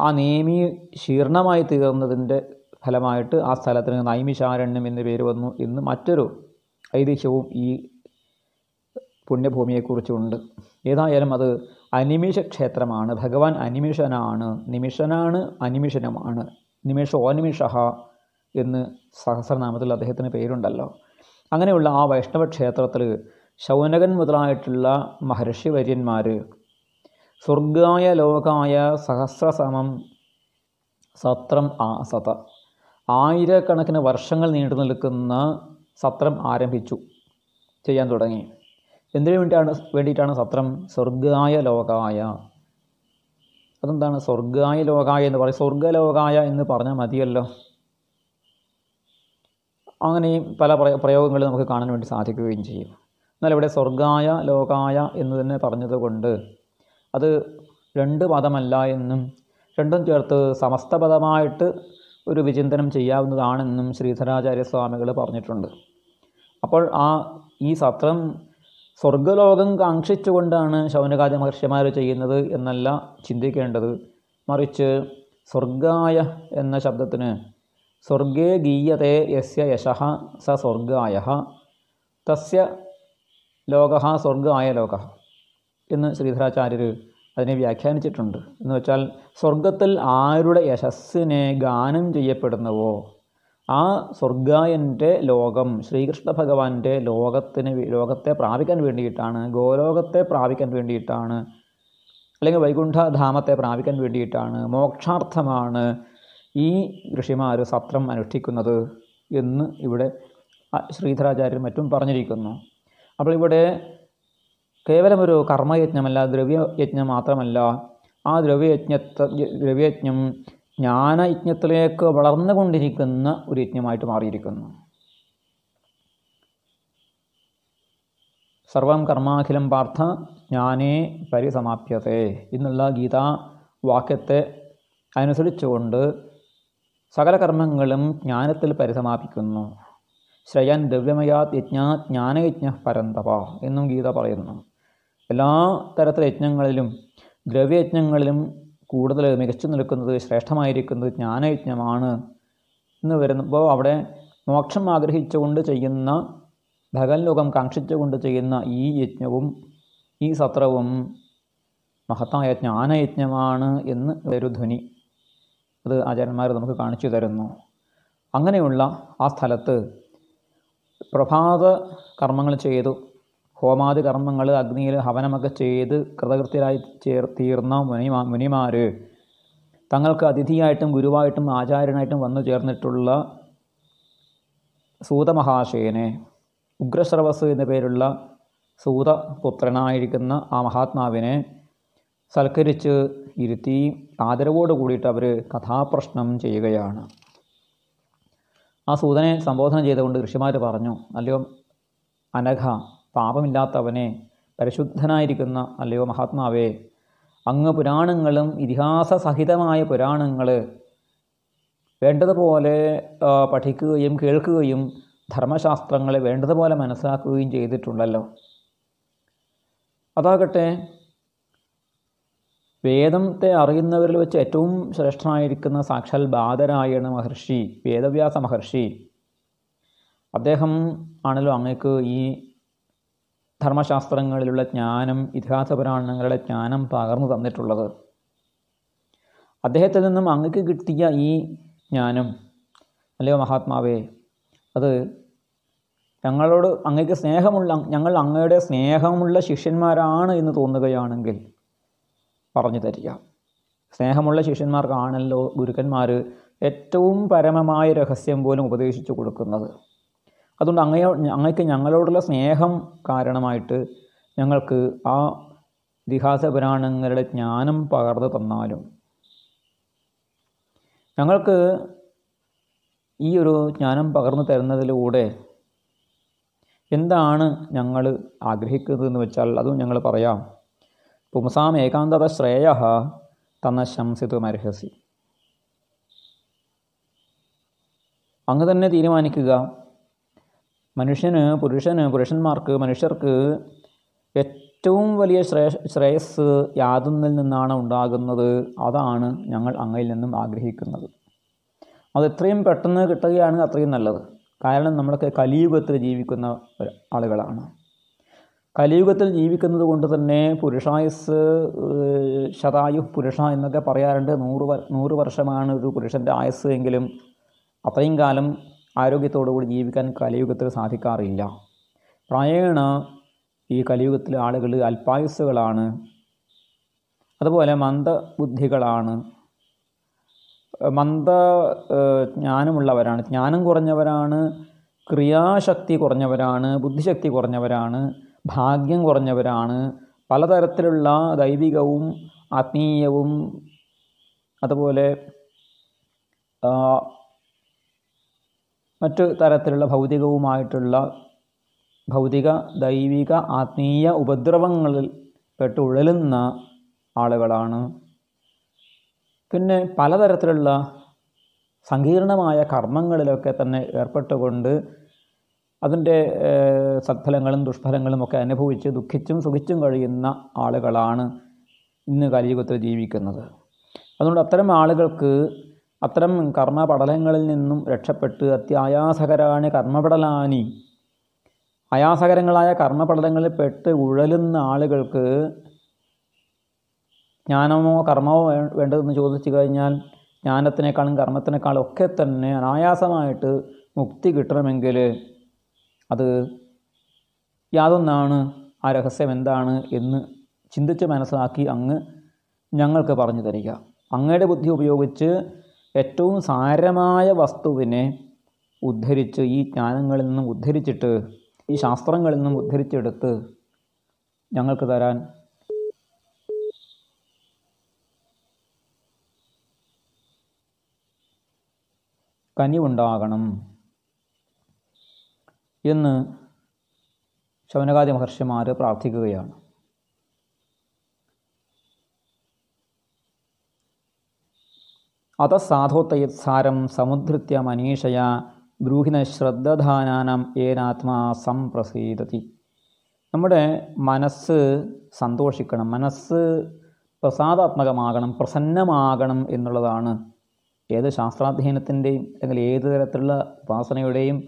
ആ നീമി ശീർണമായി തീർന്നതിൻ്റെ ഫലമായിട്ട് ആ സ്ഥലത്തിന് നൈമിശാരണ്യം എന്ന് പേര് വന്നു എന്ന് മറ്റൊരു ഐതിഹ്യവും ഈ പുണ്യഭൂമിയെക്കുറിച്ചുണ്ട് ഏതായാലും അത് അനിമിഷ ക്ഷേത്രമാണ് ഭഗവാൻ അനിമിഷനാണ് നിമിഷനാണ് അനിമിഷനുമാണ് നിമിഷോനിമിഷ എന്ന് സഹസ്രനാമത്തിൽ അദ്ദേഹത്തിന് പേരുണ്ടല്ലോ അങ്ങനെയുള്ള ആ വൈഷ്ണവ ക്ഷേത്രത്തിൽ ശൗനകൻ മുതലായിട്ടുള്ള മഹർഷി വര്യന്മാർ സ്വർഗായ ലോകായ സഹസ്രസമം സത്രം ആസത ആയിരക്കണക്കിന് വർഷങ്ങൾ നീണ്ടു നിൽക്കുന്ന സത്രം ആരംഭിച്ചു ചെയ്യാൻ തുടങ്ങി എന്തിനു വേണ്ടിയിട്ടാണ് വേണ്ടിയിട്ടാണ് സത്രം സ്വർഗായ ലോകായ അതെന്താണ് സ്വർഗായ ലോകായ എന്ന് പറയും സ്വർഗലോകായ എന്ന് പറഞ്ഞാൽ മതിയല്ലോ അങ്ങനെ പല പ്രയോഗങ്ങൾ നമുക്ക് കാണാൻ വേണ്ടി സാധിക്കുകയും ചെയ്യും എന്നാൽ ഇവിടെ സ്വർഗായ ലോകായ എന്ന് തന്നെ പറഞ്ഞതുകൊണ്ട് അത് രണ്ട് പദമല്ല എന്നും രണ്ടും ചേർത്ത് സമസ്തപദമായിട്ട് ഒരു വിചിന്തനം ചെയ്യാവുന്നതാണെന്നും ശ്രീധരാചാര്യ സ്വാമികൾ പറഞ്ഞിട്ടുണ്ട് അപ്പോൾ ആ ഈ സത്രം സ്വർഗലോകം കാക്ഷിച്ചുകൊണ്ടാണ് ശൗനകാദ്യ മഹർഷിമാർ ചെയ്യുന്നത് എന്നല്ല ചിന്തിക്കേണ്ടത് മറിച്ച് സ്വർഗായ എന്ന ശബ്ദത്തിന് സ്വർഗേ ഗീയത്തെ യസ്യ യശ സ സ്വർഗായ തസ്യ ലോക സ്വർഗായ ലോക എന്ന് ശ്രീധരാചാര്യർ അതിനെ വ്യാഖ്യാനിച്ചിട്ടുണ്ട് എന്ന് വെച്ചാൽ സ്വർഗത്തിൽ ആരുടെ യശസ്സിനെ ഗാനം ചെയ്യപ്പെടുന്നുവോ ആ സ്വർഗായൻ്റെ ലോകം ശ്രീകൃഷ്ണ ഭഗവാന്റെ ലോകത്തിന് ലോകത്തെ പ്രാപിക്കാൻ വേണ്ടിയിട്ടാണ് ഗോലോകത്തെ പ്രാപിക്കാൻ വേണ്ടിയിട്ടാണ് അല്ലെങ്കിൽ വൈകുണ്ഠധാമത്തെ പ്രാപിക്കാൻ വേണ്ടിയിട്ടാണ് മോക്ഷാർത്ഥമാണ് ഈ ഋഷിമാർ സത്രം അനുഷ്ഠിക്കുന്നത് എന്ന് ഇവിടെ ശ്രീധരാചാര്യർ മറ്റും പറഞ്ഞിരിക്കുന്നു അപ്പോൾ ഇവിടെ കേവലമൊരു കർമ്മയജ്ഞമല്ല ദ്രവ്യയജ്ഞം മാത്രമല്ല ആ ദ്രവ്യയജ്ഞ ദ്രവ്യയജ്ഞം ജ്ഞാനയജ്ഞത്തിലേക്ക് വളർന്നുകൊണ്ടിരിക്കുന്ന ഒരു യജ്ഞമായിട്ട് മാറിയിരിക്കുന്നു സർവം കർമാഖിലം പാർത്ഥ ജ്ഞാനേ പരിസമാപ്യത്തെ എന്നുള്ള ഗീതാ വാക്യത്തെ അനുസരിച്ചുകൊണ്ട് സകല കർമ്മങ്ങളും ജ്ഞാനത്തിൽ പരിസമാപിക്കുന്നു ശ്രയൻ ദ്രവ്യമയാത് യജ്ഞ ജ്ഞാനയജ്ഞ പരന്തപ എന്നും ഗീത പറയുന്നു എല്ലാ തരത്തിലെ യജ്ഞങ്ങളിലും ദ്രവ്യയജ്ഞങ്ങളിലും കൂടുതൽ മികച്ചു നിൽക്കുന്നത് ശ്രേഷ്ഠമായിരിക്കുന്നത് ജ്ഞാനയജ്ഞമാണ് എന്ന് വരുമ്പോൾ അവിടെ മോക്ഷം ആഗ്രഹിച്ചുകൊണ്ട് ചെയ്യുന്ന ലോകം കാക്ഷിച്ചുകൊണ്ട് ചെയ്യുന്ന ഈ യജ്ഞവും ഈ സത്രവും മഹത്തായ ജ്ഞാനയജ്ഞമാണ് എന്ന് ഒരു ധ്വനി അത് ആചാര്യന്മാർ നമുക്ക് കാണിച്ചു തരുന്നു അങ്ങനെയുള്ള ആ സ്ഥലത്ത് പ്രഭാത കർമ്മങ്ങൾ ചെയ്തു ഹോമാതി കർമ്മങ്ങൾ അഗ്നിയിൽ ഹവനമൊക്കെ ചെയ്ത് കൃതകൃത്യരായി ചേർ തീർന്ന മുനിമാ മുനിമാർ തങ്ങൾക്ക് അതിഥിയായിട്ടും ഗുരുവായിട്ടും ആചാര്യനായിട്ടും വന്നു ചേർന്നിട്ടുള്ള സൂതമഹാശയനെ ഉഗ്രശ്രവസ് എന്ന പേരുള്ള സൂതപുത്രനായിരിക്കുന്ന ആ മഹാത്മാവിനെ സൽക്കരിച്ച് ഇരുത്തി ആദരവോട് കൂടിയിട്ട് അവർ കഥാപ്രശ്നം ചെയ്യുകയാണ് ആ സൂതനെ സംബോധന ചെയ്തുകൊണ്ട് ഋഷിമാർ പറഞ്ഞു അല്ലയോ അനഘ പാപമില്ലാത്തവനെ പരിശുദ്ധനായിരിക്കുന്ന അല്ലയോ മഹാത്മാവേ അങ്ങ് പുരാണങ്ങളും ഇതിഹാസ സഹിതമായ പുരാണങ്ങൾ വേണ്ടതുപോലെ പഠിക്കുകയും കേൾക്കുകയും ധർമ്മശാസ്ത്രങ്ങളെ വേണ്ടതുപോലെ മനസ്സിലാക്കുകയും ചെയ്തിട്ടുണ്ടല്ലോ അതാകട്ടെ വേദത്തെ അറിയുന്നവരിൽ വെച്ച് ഏറ്റവും ശ്രേഷ്ഠനായിരിക്കുന്ന സാക്ഷാൽ ബാധരായണ മഹർഷി വേദവ്യാസ മഹർഷി അദ്ദേഹം ആണല്ലോ അങ്ങക്ക് ഈ ധർമ്മശാസ്ത്രങ്ങളിലുള്ള ജ്ഞാനം പുരാണങ്ങളുടെ ജ്ഞാനം പകർന്നു തന്നിട്ടുള്ളത് അദ്ദേഹത്തിൽ നിന്നും അങ്ങക്ക് കിട്ടിയ ഈ ജ്ഞാനം അല്ലയോ മഹാത്മാവേ അത് ഞങ്ങളോട് അങ്ങക്ക് സ്നേഹമുള്ള ഞങ്ങൾ അങ്ങയുടെ സ്നേഹമുള്ള ശിഷ്യന്മാരാണ് എന്ന് തോന്നുകയാണെങ്കിൽ പറഞ്ഞു തരിക സ്നേഹമുള്ള ശിഷ്യന്മാർക്കാണല്ലോ ഗുരുക്കന്മാർ ഏറ്റവും പരമമായ രഹസ്യം പോലും ഉപദേശിച്ചു കൊടുക്കുന്നത് അതുകൊണ്ട് അങ്ങയോ അങ്ങയ്ക്ക് ഞങ്ങളോടുള്ള സ്നേഹം കാരണമായിട്ട് ഞങ്ങൾക്ക് ആ ഇതിഹാസ പുരാണങ്ങളുടെ ജ്ഞാനം പകർന്നു തന്നാലും ഞങ്ങൾക്ക് ഈ ഒരു ജ്ഞാനം പകർന്നു തരുന്നതിലൂടെ എന്താണ് ഞങ്ങൾ ആഗ്രഹിക്കുന്നതെന്ന് വെച്ചാൽ അതും ഞങ്ങൾ പറയാം പുംസാം ഏകാന്തത ശ്രേയ തന്ന ശംസിതു മരഹസി അങ്ങ് തന്നെ തീരുമാനിക്കുക മനുഷ്യന് പുരുഷന് പുരുഷന്മാർക്ക് മനുഷ്യർക്ക് ഏറ്റവും വലിയ ശ്രേ ശ്രേയസ് യാതൊന്നിൽ നിന്നാണ് ഉണ്ടാകുന്നത് അതാണ് ഞങ്ങൾ അങ്ങയിൽ നിന്നും ആഗ്രഹിക്കുന്നത് അത് എത്രയും പെട്ടെന്ന് കിട്ടുകയാണ് അത്രയും നല്ലത് കാരണം നമ്മളൊക്കെ കലിയുഗത്തിൽ ജീവിക്കുന്ന ആളുകളാണ് കലിയുഗത്തിൽ ജീവിക്കുന്നത് കൊണ്ട് തന്നെ പുരുഷായുസ് ശതായു പുരുഷ എന്നൊക്കെ പറയാറുണ്ട് നൂറ് നൂറ് വർഷമാണ് ഒരു പുരുഷൻ്റെ ആയുസ് എങ്കിലും അത്രയും കാലം ആരോഗ്യത്തോടുകൂടി ജീവിക്കാൻ കലയുഗത്തിൽ സാധിക്കാറില്ല പ്രായേണ ഈ കലിയുഗത്തിലെ ആളുകൾ അൽപായുസുകളാണ് അതുപോലെ മന്ദബുദ്ധികളാണ് മന്ദ ജ്ഞാനമുള്ളവരാണ് ജ്ഞാനം കുറഞ്ഞവരാണ് ക്രിയാശക്തി കുറഞ്ഞവരാണ് ബുദ്ധിശക്തി കുറഞ്ഞവരാണ് ഭാഗ്യം കുറഞ്ഞവരാണ് പലതരത്തിലുള്ള ദൈവികവും ആത്മീയവും അതുപോലെ മറ്റു തരത്തിലുള്ള ഭൗതികവുമായിട്ടുള്ള ഭൗതിക ദൈവിക ആത്മീയ ഉപദ്രവങ്ങളിൽ പെട്ടുഴലുന്ന ആളുകളാണ് പിന്നെ പലതരത്തിലുള്ള സങ്കീർണമായ കർമ്മങ്ങളിലൊക്കെ തന്നെ ഏർപ്പെട്ടുകൊണ്ട് അതിൻ്റെ സത്ഫലങ്ങളും ദുഷ്ഫലങ്ങളും ഒക്കെ അനുഭവിച്ച് ദുഃഖിച്ചും സുഖിച്ചും കഴിയുന്ന ആളുകളാണ് ഇന്ന് കലിയുഗത്തിൽ ജീവിക്കുന്നത് അതുകൊണ്ട് അത്തരം ആളുകൾക്ക് അത്തരം കർമ്മപടലങ്ങളിൽ നിന്നും രക്ഷപ്പെട്ട് അത്യായാസകരാണ് കർമ്മപടലാനി ആയാസകരങ്ങളായ കർമ്മപടലങ്ങളിൽ പെട്ട് ഉഴലുന്ന ആളുകൾക്ക് ജ്ഞാനമോ കർമ്മമോ വേണ്ടതെന്ന് ചോദിച്ചു കഴിഞ്ഞാൽ ജ്ഞാനത്തിനേക്കാളും കർമ്മത്തിനേക്കാളും ഒക്കെ തന്നെ അനായാസമായിട്ട് മുക്തി കിട്ടണമെങ്കിൽ അത് യാതൊന്നാണ് ആ രഹസ്യം എന്താണ് എന്ന് ചിന്തിച്ച് മനസ്സിലാക്കി അങ്ങ് ഞങ്ങൾക്ക് പറഞ്ഞു തരിക അങ്ങയുടെ ബുദ്ധി ഉപയോഗിച്ച് ഏറ്റവും സാരമായ വസ്തുവിനെ ഉദ്ധരിച്ച് ഈ ജ്ഞാനങ്ങളിൽ നിന്നും ഉദ്ധരിച്ചിട്ട് ഈ ശാസ്ത്രങ്ങളിൽ നിന്നും ഉദ്ധരിച്ചെടുത്ത് ഞങ്ങൾക്ക് തരാൻ കനിവുണ്ടാകണം എന്ന് ശവനകാദി മഹർഷിമാർ പ്രാർത്ഥിക്കുകയാണ് അത സാധോത്തയത് സാരം സമുദ്ധൃത്യമനീഷയ ബ്രൂഹിണ ശ്രദ്ധധാനാനം ഏനാത്മാ സംപ്രസീതതി നമ്മുടെ മനസ്സ് സന്തോഷിക്കണം മനസ്സ് പ്രസാദാത്മകമാകണം പ്രസന്നമാകണം എന്നുള്ളതാണ് ഏത് ശാസ്ത്രാധ്യയനത്തിൻ്റെയും അല്ലെങ്കിൽ ഏത് തരത്തിലുള്ള ഉപാസനയുടെയും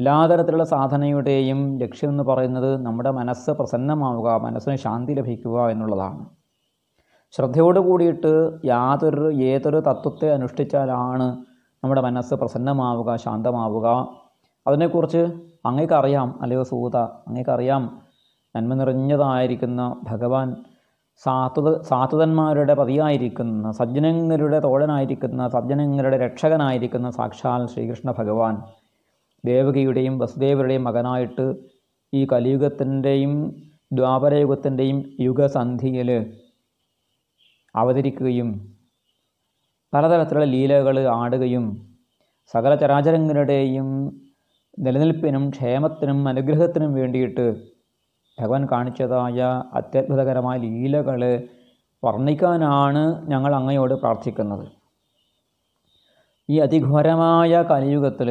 എല്ലാ തരത്തിലുള്ള സാധനയുടെയും ലക്ഷ്യമെന്ന് പറയുന്നത് നമ്മുടെ മനസ്സ് പ്രസന്നമാവുക മനസ്സിന് ശാന്തി ലഭിക്കുക എന്നുള്ളതാണ് ശ്രദ്ധയോട് കൂടിയിട്ട് യാതൊരു ഏതൊരു തത്വത്തെ അനുഷ്ഠിച്ചാലാണ് നമ്മുടെ മനസ്സ് പ്രസന്നമാവുക ശാന്തമാവുക അതിനെക്കുറിച്ച് അങ്ങേക്കറിയാം അല്ലയോ സൂത അങ്ങേക്കറിയാം നന്മ നിറഞ്ഞതായിരിക്കുന്ന ഭഗവാൻ സാത്വത സാത്വതന്മാരുടെ പതിയായിരിക്കുന്ന സജ്ജനങ്ങളുടെ തോഴനായിരിക്കുന്ന സജ്ജനങ്ങളുടെ രക്ഷകനായിരിക്കുന്ന സാക്ഷാൽ ശ്രീകൃഷ്ണ ഭഗവാൻ ദേവകിയുടെയും വസുദേവരുടെയും മകനായിട്ട് ഈ കലിയുഗത്തിൻ്റെയും ദ്വാപരയുഗത്തിൻ്റെയും യുഗസന്ധിയിൽ അവതരിക്കുകയും പലതരത്തിലുള്ള ലീലകൾ ആടുകയും സകല ചരാചരങ്ങളുടെയും നിലനിൽപ്പിനും ക്ഷേമത്തിനും അനുഗ്രഹത്തിനും വേണ്ടിയിട്ട് ഭഗവാൻ കാണിച്ചതായ അത്യത്ഭുതകരമായ ലീലകൾ വർണ്ണിക്കാനാണ് ഞങ്ങൾ അങ്ങയോട് പ്രാർത്ഥിക്കുന്നത് ഈ അതിഘോരമായ കലിയുഗത്തിൽ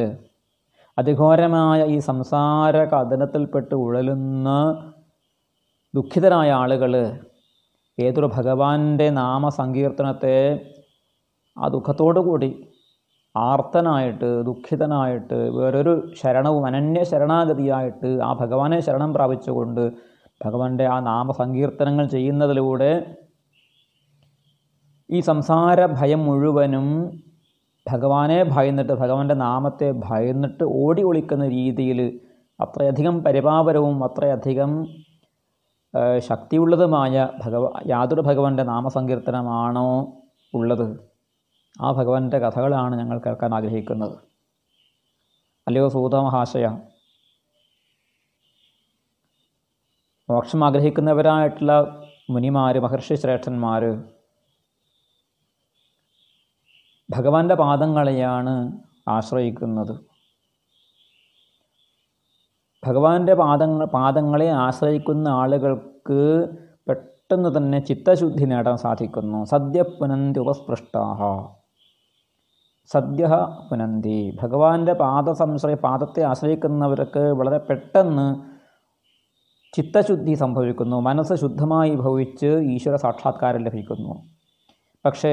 അതിഘോരമായ ഈ സംസാര കഥനത്തിൽപ്പെട്ട് ഉഴലുന്ന ദുഃഖിതരായ ആളുകൾ ഏതൊരു ഭഗവാന്റെ നാമസങ്കീർത്തനത്തെ ആ ദുഃഖത്തോടു കൂടി ആർത്തനായിട്ട് ദുഃഖിതനായിട്ട് വേറൊരു ശരണവും അനന്യ ശരണാഗതിയായിട്ട് ആ ഭഗവാനെ ശരണം പ്രാപിച്ചുകൊണ്ട് ഭഗവാന്റെ ആ നാമസങ്കീർത്തനങ്ങൾ ചെയ്യുന്നതിലൂടെ ഈ സംസാര ഭയം മുഴുവനും ഭഗവാനെ ഭയന്നിട്ട് ഭഗവാന്റെ നാമത്തെ ഭയന്നിട്ട് ഓടി ഒളിക്കുന്ന രീതിയിൽ അത്രയധികം പരിപാവരവും അത്രയധികം ശക്തിയുള്ളതുമായ ഭഗവ യാതൊരു ഭഗവാന്റെ നാമസങ്കീർത്തനമാണോ ഉള്ളത് ആ ഭഗവാന്റെ കഥകളാണ് ഞങ്ങൾ കേൾക്കാൻ ആഗ്രഹിക്കുന്നത് അല്ലയോ സൂതമഹാശയ മോക്ഷം ആഗ്രഹിക്കുന്നവരായിട്ടുള്ള മുനിമാർ മഹർഷി ശ്രേഷ്ഠന്മാർ ഭഗവാന്റെ പാദങ്ങളെയാണ് ആശ്രയിക്കുന്നത് ഭഗവാന്റെ പാദങ്ങൾ പാദങ്ങളെ ആശ്രയിക്കുന്ന ആളുകൾക്ക് പെട്ടെന്ന് തന്നെ ചിത്തശുദ്ധി നേടാൻ സാധിക്കുന്നു സദ്യ പുനന്തി ഉപസ്പൃഷ്ടാഹ സദ്യ പുനന്തി ഭഗവാന്റെ പാദ സംശ്രയ പാദത്തെ ആശ്രയിക്കുന്നവർക്ക് വളരെ പെട്ടെന്ന് ചിത്തശുദ്ധി സംഭവിക്കുന്നു മനസ്സ് ശുദ്ധമായി ഭവിച്ച് ഈശ്വര സാക്ഷാത്കാരം ലഭിക്കുന്നു പക്ഷേ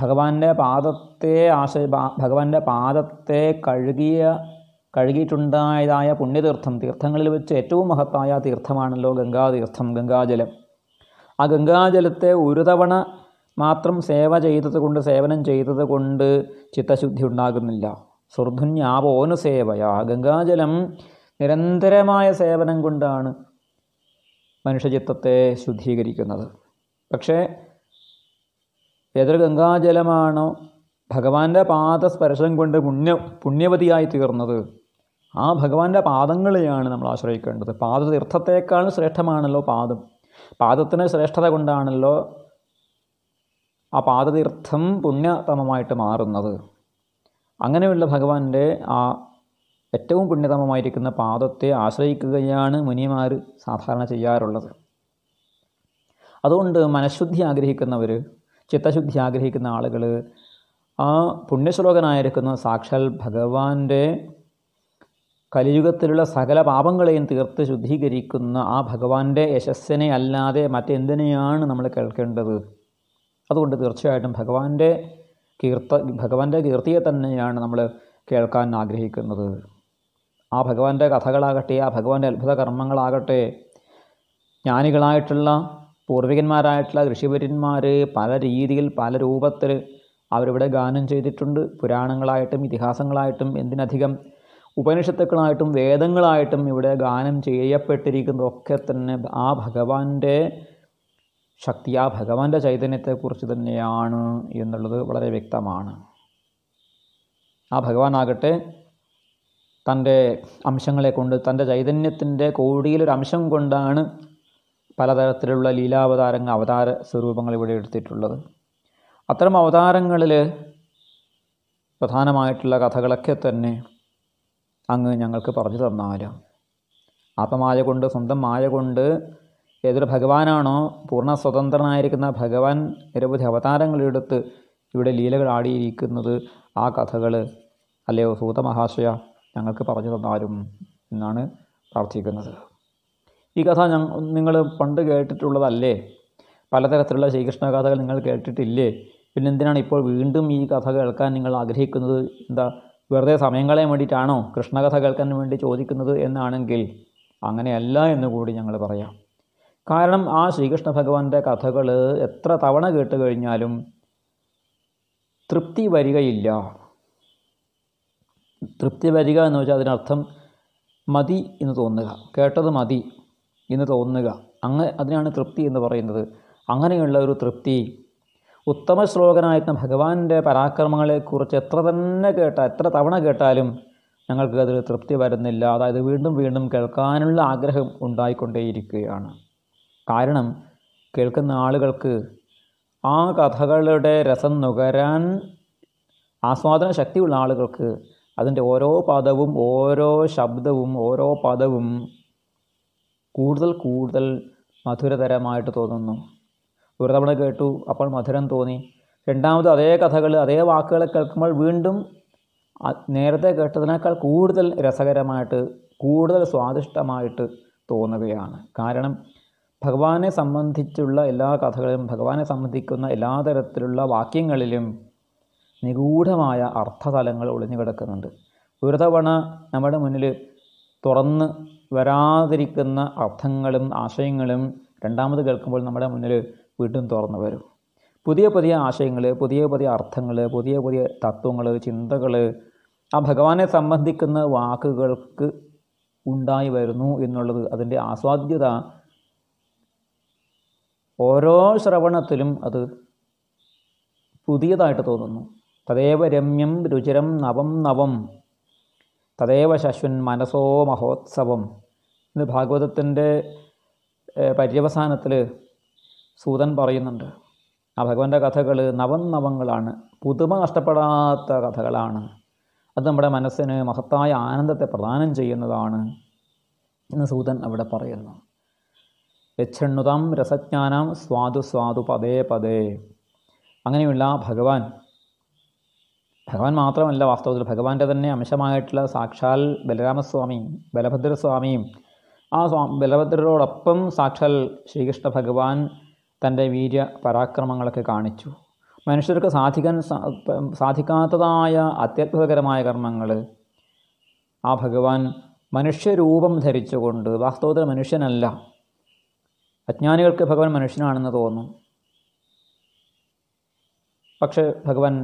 ഭഗവാന്റെ പാദത്തെ ആശ്രയി ഭഗവാന്റെ പാദത്തെ കഴുകിയ കഴുകിയിട്ടുണ്ടായതായ പുണ്യതീർത്ഥം തീർത്ഥങ്ങളിൽ വെച്ച് ഏറ്റവും മഹത്തായ തീർത്ഥമാണല്ലോ ഗംഗാതീർത്ഥം ഗംഗാജലം ആ ഗംഗാജലത്തെ ഒരു തവണ മാത്രം സേവ ചെയ്തത് കൊണ്ട് സേവനം ചെയ്തത് കൊണ്ട് ചിത്തശുദ്ധി ഉണ്ടാകുന്നില്ല സുർധുന്യാവോനു സേവയാ ഗംഗാജലം നിരന്തരമായ സേവനം കൊണ്ടാണ് മനുഷ്യചിത്തത്തെ ശുദ്ധീകരിക്കുന്നത് പക്ഷേ ഏതൊരു ഗംഗാജലമാണോ ഭഗവാന്റെ പാദസ്പർശം കൊണ്ട് പുണ്യ പുണ്യവതിയായി തീർന്നത് ആ ഭഗവാന്റെ പാദങ്ങളെയാണ് നമ്മൾ ആശ്രയിക്കേണ്ടത് പാദതീർത്ഥത്തേക്കാൾ ശ്രേഷ്ഠമാണല്ലോ പാദം പാദത്തിന് ശ്രേഷ്ഠത കൊണ്ടാണല്ലോ ആ പാദതീർത്ഥം പുണ്യതമമായിട്ട് മാറുന്നത് അങ്ങനെയുള്ള ഭഗവാന്റെ ആ ഏറ്റവും പുണ്യതമമായിരിക്കുന്ന പാദത്തെ ആശ്രയിക്കുകയാണ് മുനിമാർ സാധാരണ ചെയ്യാറുള്ളത് അതുകൊണ്ട് മനഃശുദ്ധി ആഗ്രഹിക്കുന്നവർ ചിത്തശുദ്ധി ആഗ്രഹിക്കുന്ന ആളുകൾ ആ പുണ്യശ്ലോകനായിരിക്കുന്ന സാക്ഷാൽ ഭഗവാന്റെ കലിയുഗത്തിലുള്ള സകല പാപങ്ങളെയും തീർത്ത് ശുദ്ധീകരിക്കുന്ന ആ ഭഗവാന്റെ യശസ്സിനെ അല്ലാതെ മറ്റെന്തിനെയാണ് നമ്മൾ കേൾക്കേണ്ടത് അതുകൊണ്ട് തീർച്ചയായിട്ടും ഭഗവാന്റെ കീർത്ത ഭഗവാന്റെ കീർത്തിയെ തന്നെയാണ് നമ്മൾ കേൾക്കാൻ ആഗ്രഹിക്കുന്നത് ആ ഭഗവാന്റെ കഥകളാകട്ടെ ആ ഭഗവാന്റെ അത്ഭുത കർമ്മങ്ങളാകട്ടെ ജ്ഞാനികളായിട്ടുള്ള പൂർവികന്മാരായിട്ടുള്ള ഋഷിപുരന്മാർ പല രീതിയിൽ പല രൂപത്തിൽ അവരിവിടെ ഗാനം ചെയ്തിട്ടുണ്ട് പുരാണങ്ങളായിട്ടും ഇതിഹാസങ്ങളായിട്ടും എന്തിനധികം ഉപനിഷത്തുക്കളായിട്ടും വേദങ്ങളായിട്ടും ഇവിടെ ഗാനം ചെയ്യപ്പെട്ടിരിക്കുന്നതൊക്കെ തന്നെ ആ ഭഗവാന്റെ ശക്തി ആ ഭഗവാന്റെ ചൈതന്യത്തെക്കുറിച്ച് തന്നെയാണ് എന്നുള്ളത് വളരെ വ്യക്തമാണ് ആ ഭഗവാനാകട്ടെ തൻ്റെ അംശങ്ങളെ കൊണ്ട് തൻ്റെ ചൈതന്യത്തിൻ്റെ കോടിയിലൊരു അംശം കൊണ്ടാണ് പലതരത്തിലുള്ള ലീലാവതാരങ്ങൾ അവതാര സ്വരൂപങ്ങൾ ഇവിടെ എടുത്തിട്ടുള്ളത് അത്തരം അവതാരങ്ങളിൽ പ്രധാനമായിട്ടുള്ള കഥകളൊക്കെ തന്നെ അങ്ങ് ഞങ്ങൾക്ക് പറഞ്ഞു തന്നാലോ ആത്മമായ കൊണ്ട് സ്വന്തം മായ കൊണ്ട് ഏതൊരു ഭഗവാനാണോ പൂർണ്ണ സ്വതന്ത്രനായിരിക്കുന്ന ഭഗവാൻ നിരവധി അവതാരങ്ങളെടുത്ത് ഇവിടെ ലീലകൾ ആടിയിരിക്കുന്നത് ആ കഥകൾ അല്ലയോ സൂതമഹാശയ ഞങ്ങൾക്ക് പറഞ്ഞു തന്നാലും എന്നാണ് പ്രാർത്ഥിക്കുന്നത് ഈ കഥ നിങ്ങൾ പണ്ട് കേട്ടിട്ടുള്ളതല്ലേ പലതരത്തിലുള്ള ശ്രീകൃഷ്ണ കഥകൾ നിങ്ങൾ കേട്ടിട്ടില്ലേ പിന്നെന്തിനാണ് ഇപ്പോൾ വീണ്ടും ഈ കഥ കേൾക്കാൻ നിങ്ങൾ ആഗ്രഹിക്കുന്നത് എന്താ വെറുതെ സമയങ്ങളെ വേണ്ടിയിട്ടാണോ കൃഷ്ണകഥ കേൾക്കാൻ വേണ്ടി ചോദിക്കുന്നത് എന്നാണെങ്കിൽ അങ്ങനെയല്ല എന്ന് കൂടി ഞങ്ങൾ പറയാം കാരണം ആ ശ്രീകൃഷ്ണ ഭഗവാന്റെ കഥകൾ എത്ര തവണ കേട്ട് കഴിഞ്ഞാലും തൃപ്തി വരികയില്ല തൃപ്തി വരിക എന്ന് വെച്ചാൽ അതിനർത്ഥം മതി എന്ന് തോന്നുക കേട്ടത് മതി എന്ന് തോന്നുക അങ്ങ് അതിനാണ് തൃപ്തി എന്ന് പറയുന്നത് അങ്ങനെയുള്ള ഒരു തൃപ്തി ഉത്തമ ശ്ലോകനായിരുന്ന ഭഗവാന്റെ പരാക്രമങ്ങളെക്കുറിച്ച് എത്ര തന്നെ കേട്ടാൽ എത്ര തവണ കേട്ടാലും ഞങ്ങൾക്ക് അതിൽ തൃപ്തി വരുന്നില്ല അതായത് വീണ്ടും വീണ്ടും കേൾക്കാനുള്ള ആഗ്രഹം ഉണ്ടായിക്കൊണ്ടേയിരിക്കുകയാണ് കാരണം കേൾക്കുന്ന ആളുകൾക്ക് ആ കഥകളുടെ രസം നുകരാൻ ആസ്വാദന ശക്തിയുള്ള ആളുകൾക്ക് അതിൻ്റെ ഓരോ പദവും ഓരോ ശബ്ദവും ഓരോ പദവും കൂടുതൽ കൂടുതൽ മധുരതരമായിട്ട് തോന്നുന്നു ഒരു തവണ കേട്ടു അപ്പോൾ മധുരം തോന്നി രണ്ടാമത് അതേ കഥകൾ അതേ വാക്കുകൾ കേൾക്കുമ്പോൾ വീണ്ടും നേരത്തെ കേട്ടതിനേക്കാൾ കൂടുതൽ രസകരമായിട്ട് കൂടുതൽ സ്വാദിഷ്ടമായിട്ട് തോന്നുകയാണ് കാരണം ഭഗവാനെ സംബന്ധിച്ചുള്ള എല്ലാ കഥകളിലും ഭഗവാനെ സംബന്ധിക്കുന്ന എല്ലാ തരത്തിലുള്ള വാക്യങ്ങളിലും നിഗൂഢമായ അർത്ഥതലങ്ങൾ ഒളിഞ്ഞു കിടക്കുന്നുണ്ട് ഒരു തവണ നമ്മുടെ മുന്നിൽ തുറന്ന് വരാതിരിക്കുന്ന അർത്ഥങ്ങളും ആശയങ്ങളും രണ്ടാമത് കേൾക്കുമ്പോൾ നമ്മുടെ മുന്നിൽ വീണ്ടും തുറന്നു വരും പുതിയ പുതിയ ആശയങ്ങൾ പുതിയ പുതിയ അർത്ഥങ്ങൾ പുതിയ പുതിയ തത്വങ്ങൾ ചിന്തകൾ ആ ഭഗവാനെ സംബന്ധിക്കുന്ന വാക്കുകൾക്ക് ഉണ്ടായി വരുന്നു എന്നുള്ളത് അതിൻ്റെ ആസ്വാദ്യത ഓരോ ശ്രവണത്തിലും അത് പുതിയതായിട്ട് തോന്നുന്നു തദേവ രമ്യം രുചിരം നവം നവം തദേവ ശശ്വൻ മനസോ മഹോത്സവം ഇന്ന് ഭാഗവതത്തിൻ്റെ പര്യവസാനത്തിൽ സൂതൻ പറയുന്നുണ്ട് ആ ഭഗവാന്റെ കഥകൾ നവനവങ്ങളാണ് പുതുമ നഷ്ടപ്പെടാത്ത കഥകളാണ് അത് നമ്മുടെ മനസ്സിന് മഹത്തായ ആനന്ദത്തെ പ്രദാനം ചെയ്യുന്നതാണ് എന്ന് സൂതൻ അവിടെ പറയുന്നു യച്ഛണ്ണുതാം രസജ്ഞാനം സ്വാദു സ്വാദു പദേ പദേ അങ്ങനെയുള്ള ഭഗവാൻ ഭഗവാൻ മാത്രമല്ല വാസ്തവത്തിൽ ഭഗവാന്റെ തന്നെ അംശമായിട്ടുള്ള സാക്ഷാൽ ബലരാമസ്വാമി ബലഭദ്രസ്വാമിയും ആ സ്വാ ബലഭദ്രരോടൊപ്പം സാക്ഷാൽ ശ്രീകൃഷ്ണ ഭഗവാൻ തൻ്റെ വീര്യ പരാക്രമങ്ങളൊക്കെ കാണിച്ചു മനുഷ്യർക്ക് സാധിക്കാൻ സാധിക്കാത്തതായ അത്യത്ഭുതകരമായ കർമ്മങ്ങൾ ആ ഭഗവാൻ മനുഷ്യരൂപം ധരിച്ചുകൊണ്ട് വാസ്തവത്തിൽ മനുഷ്യനല്ല അജ്ഞാനികൾക്ക് ഭഗവാൻ മനുഷ്യനാണെന്ന് തോന്നും പക്ഷെ ഭഗവാൻ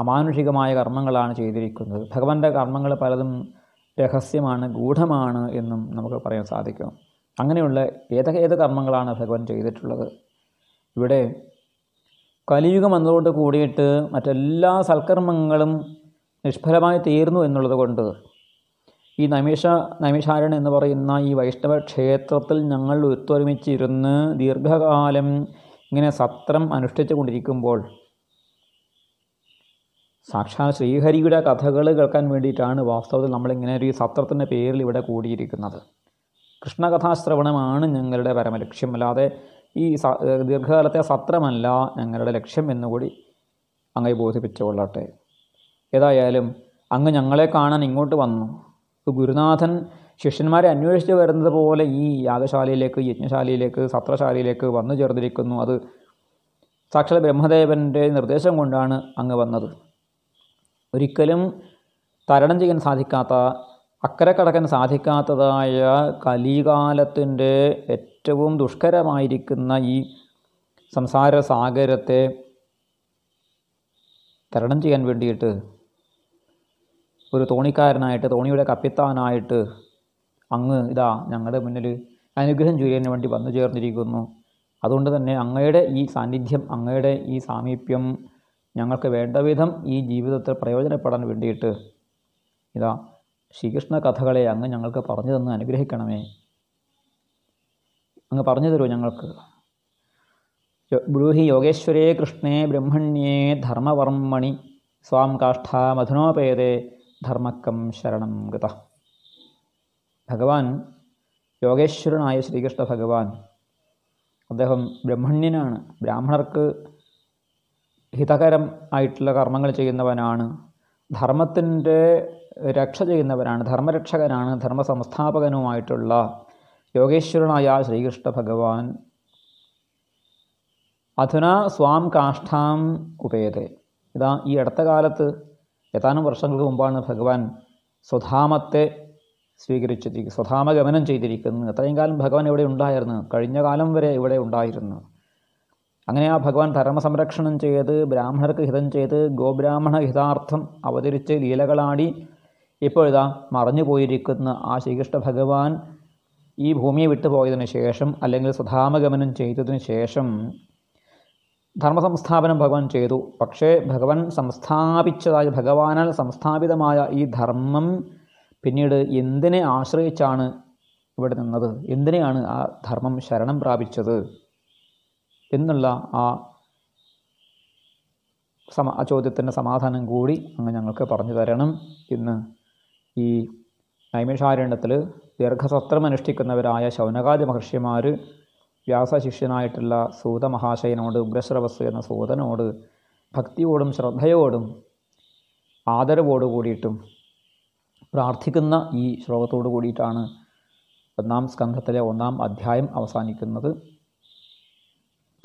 അമാനുഷികമായ കർമ്മങ്ങളാണ് ചെയ്തിരിക്കുന്നത് ഭഗവാന്റെ കർമ്മങ്ങൾ പലതും രഹസ്യമാണ് ഗൂഢമാണ് എന്നും നമുക്ക് പറയാൻ സാധിക്കും അങ്ങനെയുള്ള ഏതൊക്കെ ഏത് കർമ്മങ്ങളാണ് ഭഗവാൻ ചെയ്തിട്ടുള്ളത് ഇവിടെ കലിയുഗം വന്നതുകൊണ്ട് കൂടിയിട്ട് മറ്റെല്ലാ സൽക്കർമ്മങ്ങളും നിഷ്ഫലമായി തീർന്നു എന്നുള്ളത് കൊണ്ട് ഈ നമീഷ നമീഷാരണ എന്ന് പറയുന്ന ഈ വൈഷ്ണവ ക്ഷേത്രത്തിൽ ഞങ്ങൾ ഒത്തൊരുമിച്ചിരുന്ന് ദീർഘകാലം ഇങ്ങനെ സത്രം അനുഷ്ഠിച്ചു കൊണ്ടിരിക്കുമ്പോൾ സാക്ഷാൽ ശ്രീഹരിയുടെ കഥകൾ കേൾക്കാൻ വേണ്ടിയിട്ടാണ് വാസ്തവത്തിൽ നമ്മളിങ്ങനെ ഒരു സത്രത്തിൻ്റെ പേരിൽ ഇവിടെ കൂടിയിരിക്കുന്നത് കൃഷ്ണകഥാശ്രവണമാണ് ഞങ്ങളുടെ പരമലക്ഷ്യം അല്ലാതെ ഈ ദീർഘകാലത്തെ സത്രമല്ല ഞങ്ങളുടെ ലക്ഷ്യം എന്നുകൂടി അങ്ങയെ ബോധിപ്പിച്ചുകൊള്ളട്ടെ ഏതായാലും അങ്ങ് ഞങ്ങളെ കാണാൻ ഇങ്ങോട്ട് വന്നു ഗുരുനാഥൻ ശിഷ്യന്മാരെ അന്വേഷിച്ച് വരുന്നത് പോലെ ഈ യാഗശാലയിലേക്ക് യജ്ഞശാലയിലേക്ക് സത്രശാലയിലേക്ക് വന്നു ചേർന്നിരിക്കുന്നു അത് സാക്ഷാത് ബ്രഹ്മദേവൻ്റെ നിർദ്ദേശം കൊണ്ടാണ് അങ്ങ് വന്നത് ഒരിക്കലും തരണം ചെയ്യാൻ സാധിക്കാത്ത അക്കരെ കടക്കാൻ സാധിക്കാത്തതായ കലികാലത്തിൻ്റെ ഏറ്റവും ഏറ്റവും ദുഷ്കരമായിരിക്കുന്ന ഈ സംസാര സാഗരത്തെ തരണം ചെയ്യാൻ വേണ്ടിയിട്ട് ഒരു തോണിക്കാരനായിട്ട് തോണിയുടെ കപ്പിത്താനായിട്ട് അങ്ങ് ഇതാ ഞങ്ങളുടെ മുന്നിൽ അനുഗ്രഹം ചെയ്യാൻ വേണ്ടി വന്നു ചേർന്നിരിക്കുന്നു അതുകൊണ്ട് തന്നെ അങ്ങയുടെ ഈ സാന്നിധ്യം അങ്ങയുടെ ഈ സാമീപ്യം ഞങ്ങൾക്ക് വിധം ഈ ജീവിതത്തിൽ പ്രയോജനപ്പെടാൻ വേണ്ടിയിട്ട് ഇതാ ശ്രീകൃഷ്ണ കഥകളെ അങ്ങ് ഞങ്ങൾക്ക് പറഞ്ഞു തന്ന് അനുഗ്രഹിക്കണമേ അങ്ങ് പറഞ്ഞു തരൂ ഞങ്ങൾക്ക് ബ്രൂഹി യോഗേശ്വരേ കൃഷ്ണേ ബ്രഹ്മണ്യേ ധർമ്മവർമ്മണി സ്വാം കാഷ്ഠ മധുനോപേതേ ധർമ്മക്കം ശരണം കൃത ഭഗവാൻ യോഗേശ്വരനായ ശ്രീകൃഷ്ണ ഭഗവാൻ അദ്ദേഹം ബ്രഹ്മണ്യനാണ് ബ്രാഹ്മണർക്ക് ഹിതകരം ആയിട്ടുള്ള കർമ്മങ്ങൾ ചെയ്യുന്നവനാണ് ധർമ്മത്തിൻ്റെ രക്ഷ ചെയ്യുന്നവനാണ് ധർമ്മരക്ഷകനാണ് ധർമ്മ സംസ്ഥാപകനുമായിട്ടുള്ള യോഗേശ്വരനായ ശ്രീകൃഷ്ണ ഭഗവാൻ അധുന സ്വാം കാഷ്ടാം ഉപേതെ ഇതാ ഈ അടുത്ത കാലത്ത് ഏതാനും വർഷങ്ങൾക്ക് മുമ്പാണ് ഭഗവാൻ സ്വധാമത്തെ സ്വീകരിച്ചിരിക്കുന്നത് സ്വധാമ ഗമനം ചെയ്തിരിക്കുന്നു അത്രയും കാലം ഭഗവാൻ ഇവിടെ ഉണ്ടായിരുന്നു കഴിഞ്ഞ കാലം വരെ ഇവിടെ ഉണ്ടായിരുന്നു അങ്ങനെ ആ ഭഗവാൻ ധർമ്മസംരക്ഷണം ചെയ്ത് ബ്രാഹ്മണർക്ക് ഹിതം ചെയ്ത് ഗോബ്രാഹ്മണ ഹിതാർത്ഥം അവതരിച്ച് ലീലകളാടി ഇപ്പോഴിതാ മറഞ്ഞു പോയിരിക്കുന്ന ആ ശ്രീകൃഷ്ണ ഭഗവാൻ ഈ ഭൂമിയെ വിട്ടുപോയതിനു ശേഷം അല്ലെങ്കിൽ സുധാമഗമനം ചെയ്തതിനു ശേഷം ധർമ്മസംസ്ഥാപനം ഭഗവാൻ ചെയ്തു പക്ഷേ ഭഗവാൻ സംസ്ഥാപിച്ചതായ ഭഗവാനാൽ സംസ്ഥാപിതമായ ഈ ധർമ്മം പിന്നീട് എന്തിനെ ആശ്രയിച്ചാണ് ഇവിടെ നിന്നത് എന്തിനെയാണ് ആ ധർമ്മം ശരണം പ്രാപിച്ചത് എന്നുള്ള ആ സമ ചോദ്യത്തിൻ്റെ സമാധാനം കൂടി അങ്ങ് ഞങ്ങൾക്ക് പറഞ്ഞു തരണം ഇന്ന് ഈ നൈമിഷാരണ്യത്തിൽ ദീർഘസത്രം അനുഷ്ഠിക്കുന്നവരായ ശൗനകാദി മഹർഷിമാർ വ്യാസശിഷ്യനായിട്ടുള്ള സൂത മഹാശയനോട് ഉഗ്രശ്രവസ് എന്ന സൂതനോട് ഭക്തിയോടും ശ്രദ്ധയോടും ആദരവോടു കൂടിയിട്ടും പ്രാർത്ഥിക്കുന്ന ഈ ശ്ലോകത്തോടു കൂടിയിട്ടാണ് ഒന്നാം സ്കന്ധത്തിലെ ഒന്നാം അധ്യായം അവസാനിക്കുന്നത്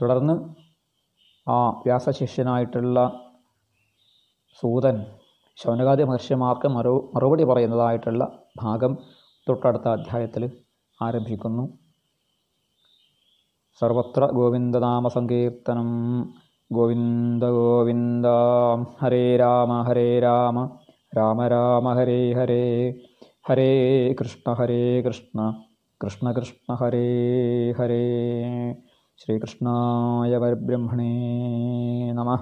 തുടർന്ന് ആ വ്യാസശിഷ്യനായിട്ടുള്ള സൂതൻ ശൗനകാദി മഹർഷിമാർക്ക് മറു മറുപടി പറയുന്നതായിട്ടുള്ള ഭാഗം തൊട്ടടുത്ത അധ്യായത്തിൽ ആരംഭിക്കുന്നു സർവത്ര ഗോവിന്ദനാമസങ്കീർത്തനം ഗോവിന്ദ ഗോവിന്ദ ഹരേ രാമ ഹരേ രാമ രാമ രാമ ഹരേ ഹരേ ഹരേ കൃഷ്ണ ഹരേ കൃഷ്ണ കൃഷ്ണ കൃഷ്ണ ഹരേ ഹരേ ശ്രീകൃഷ്ണായ പരബ്രഹ്മണേ നമ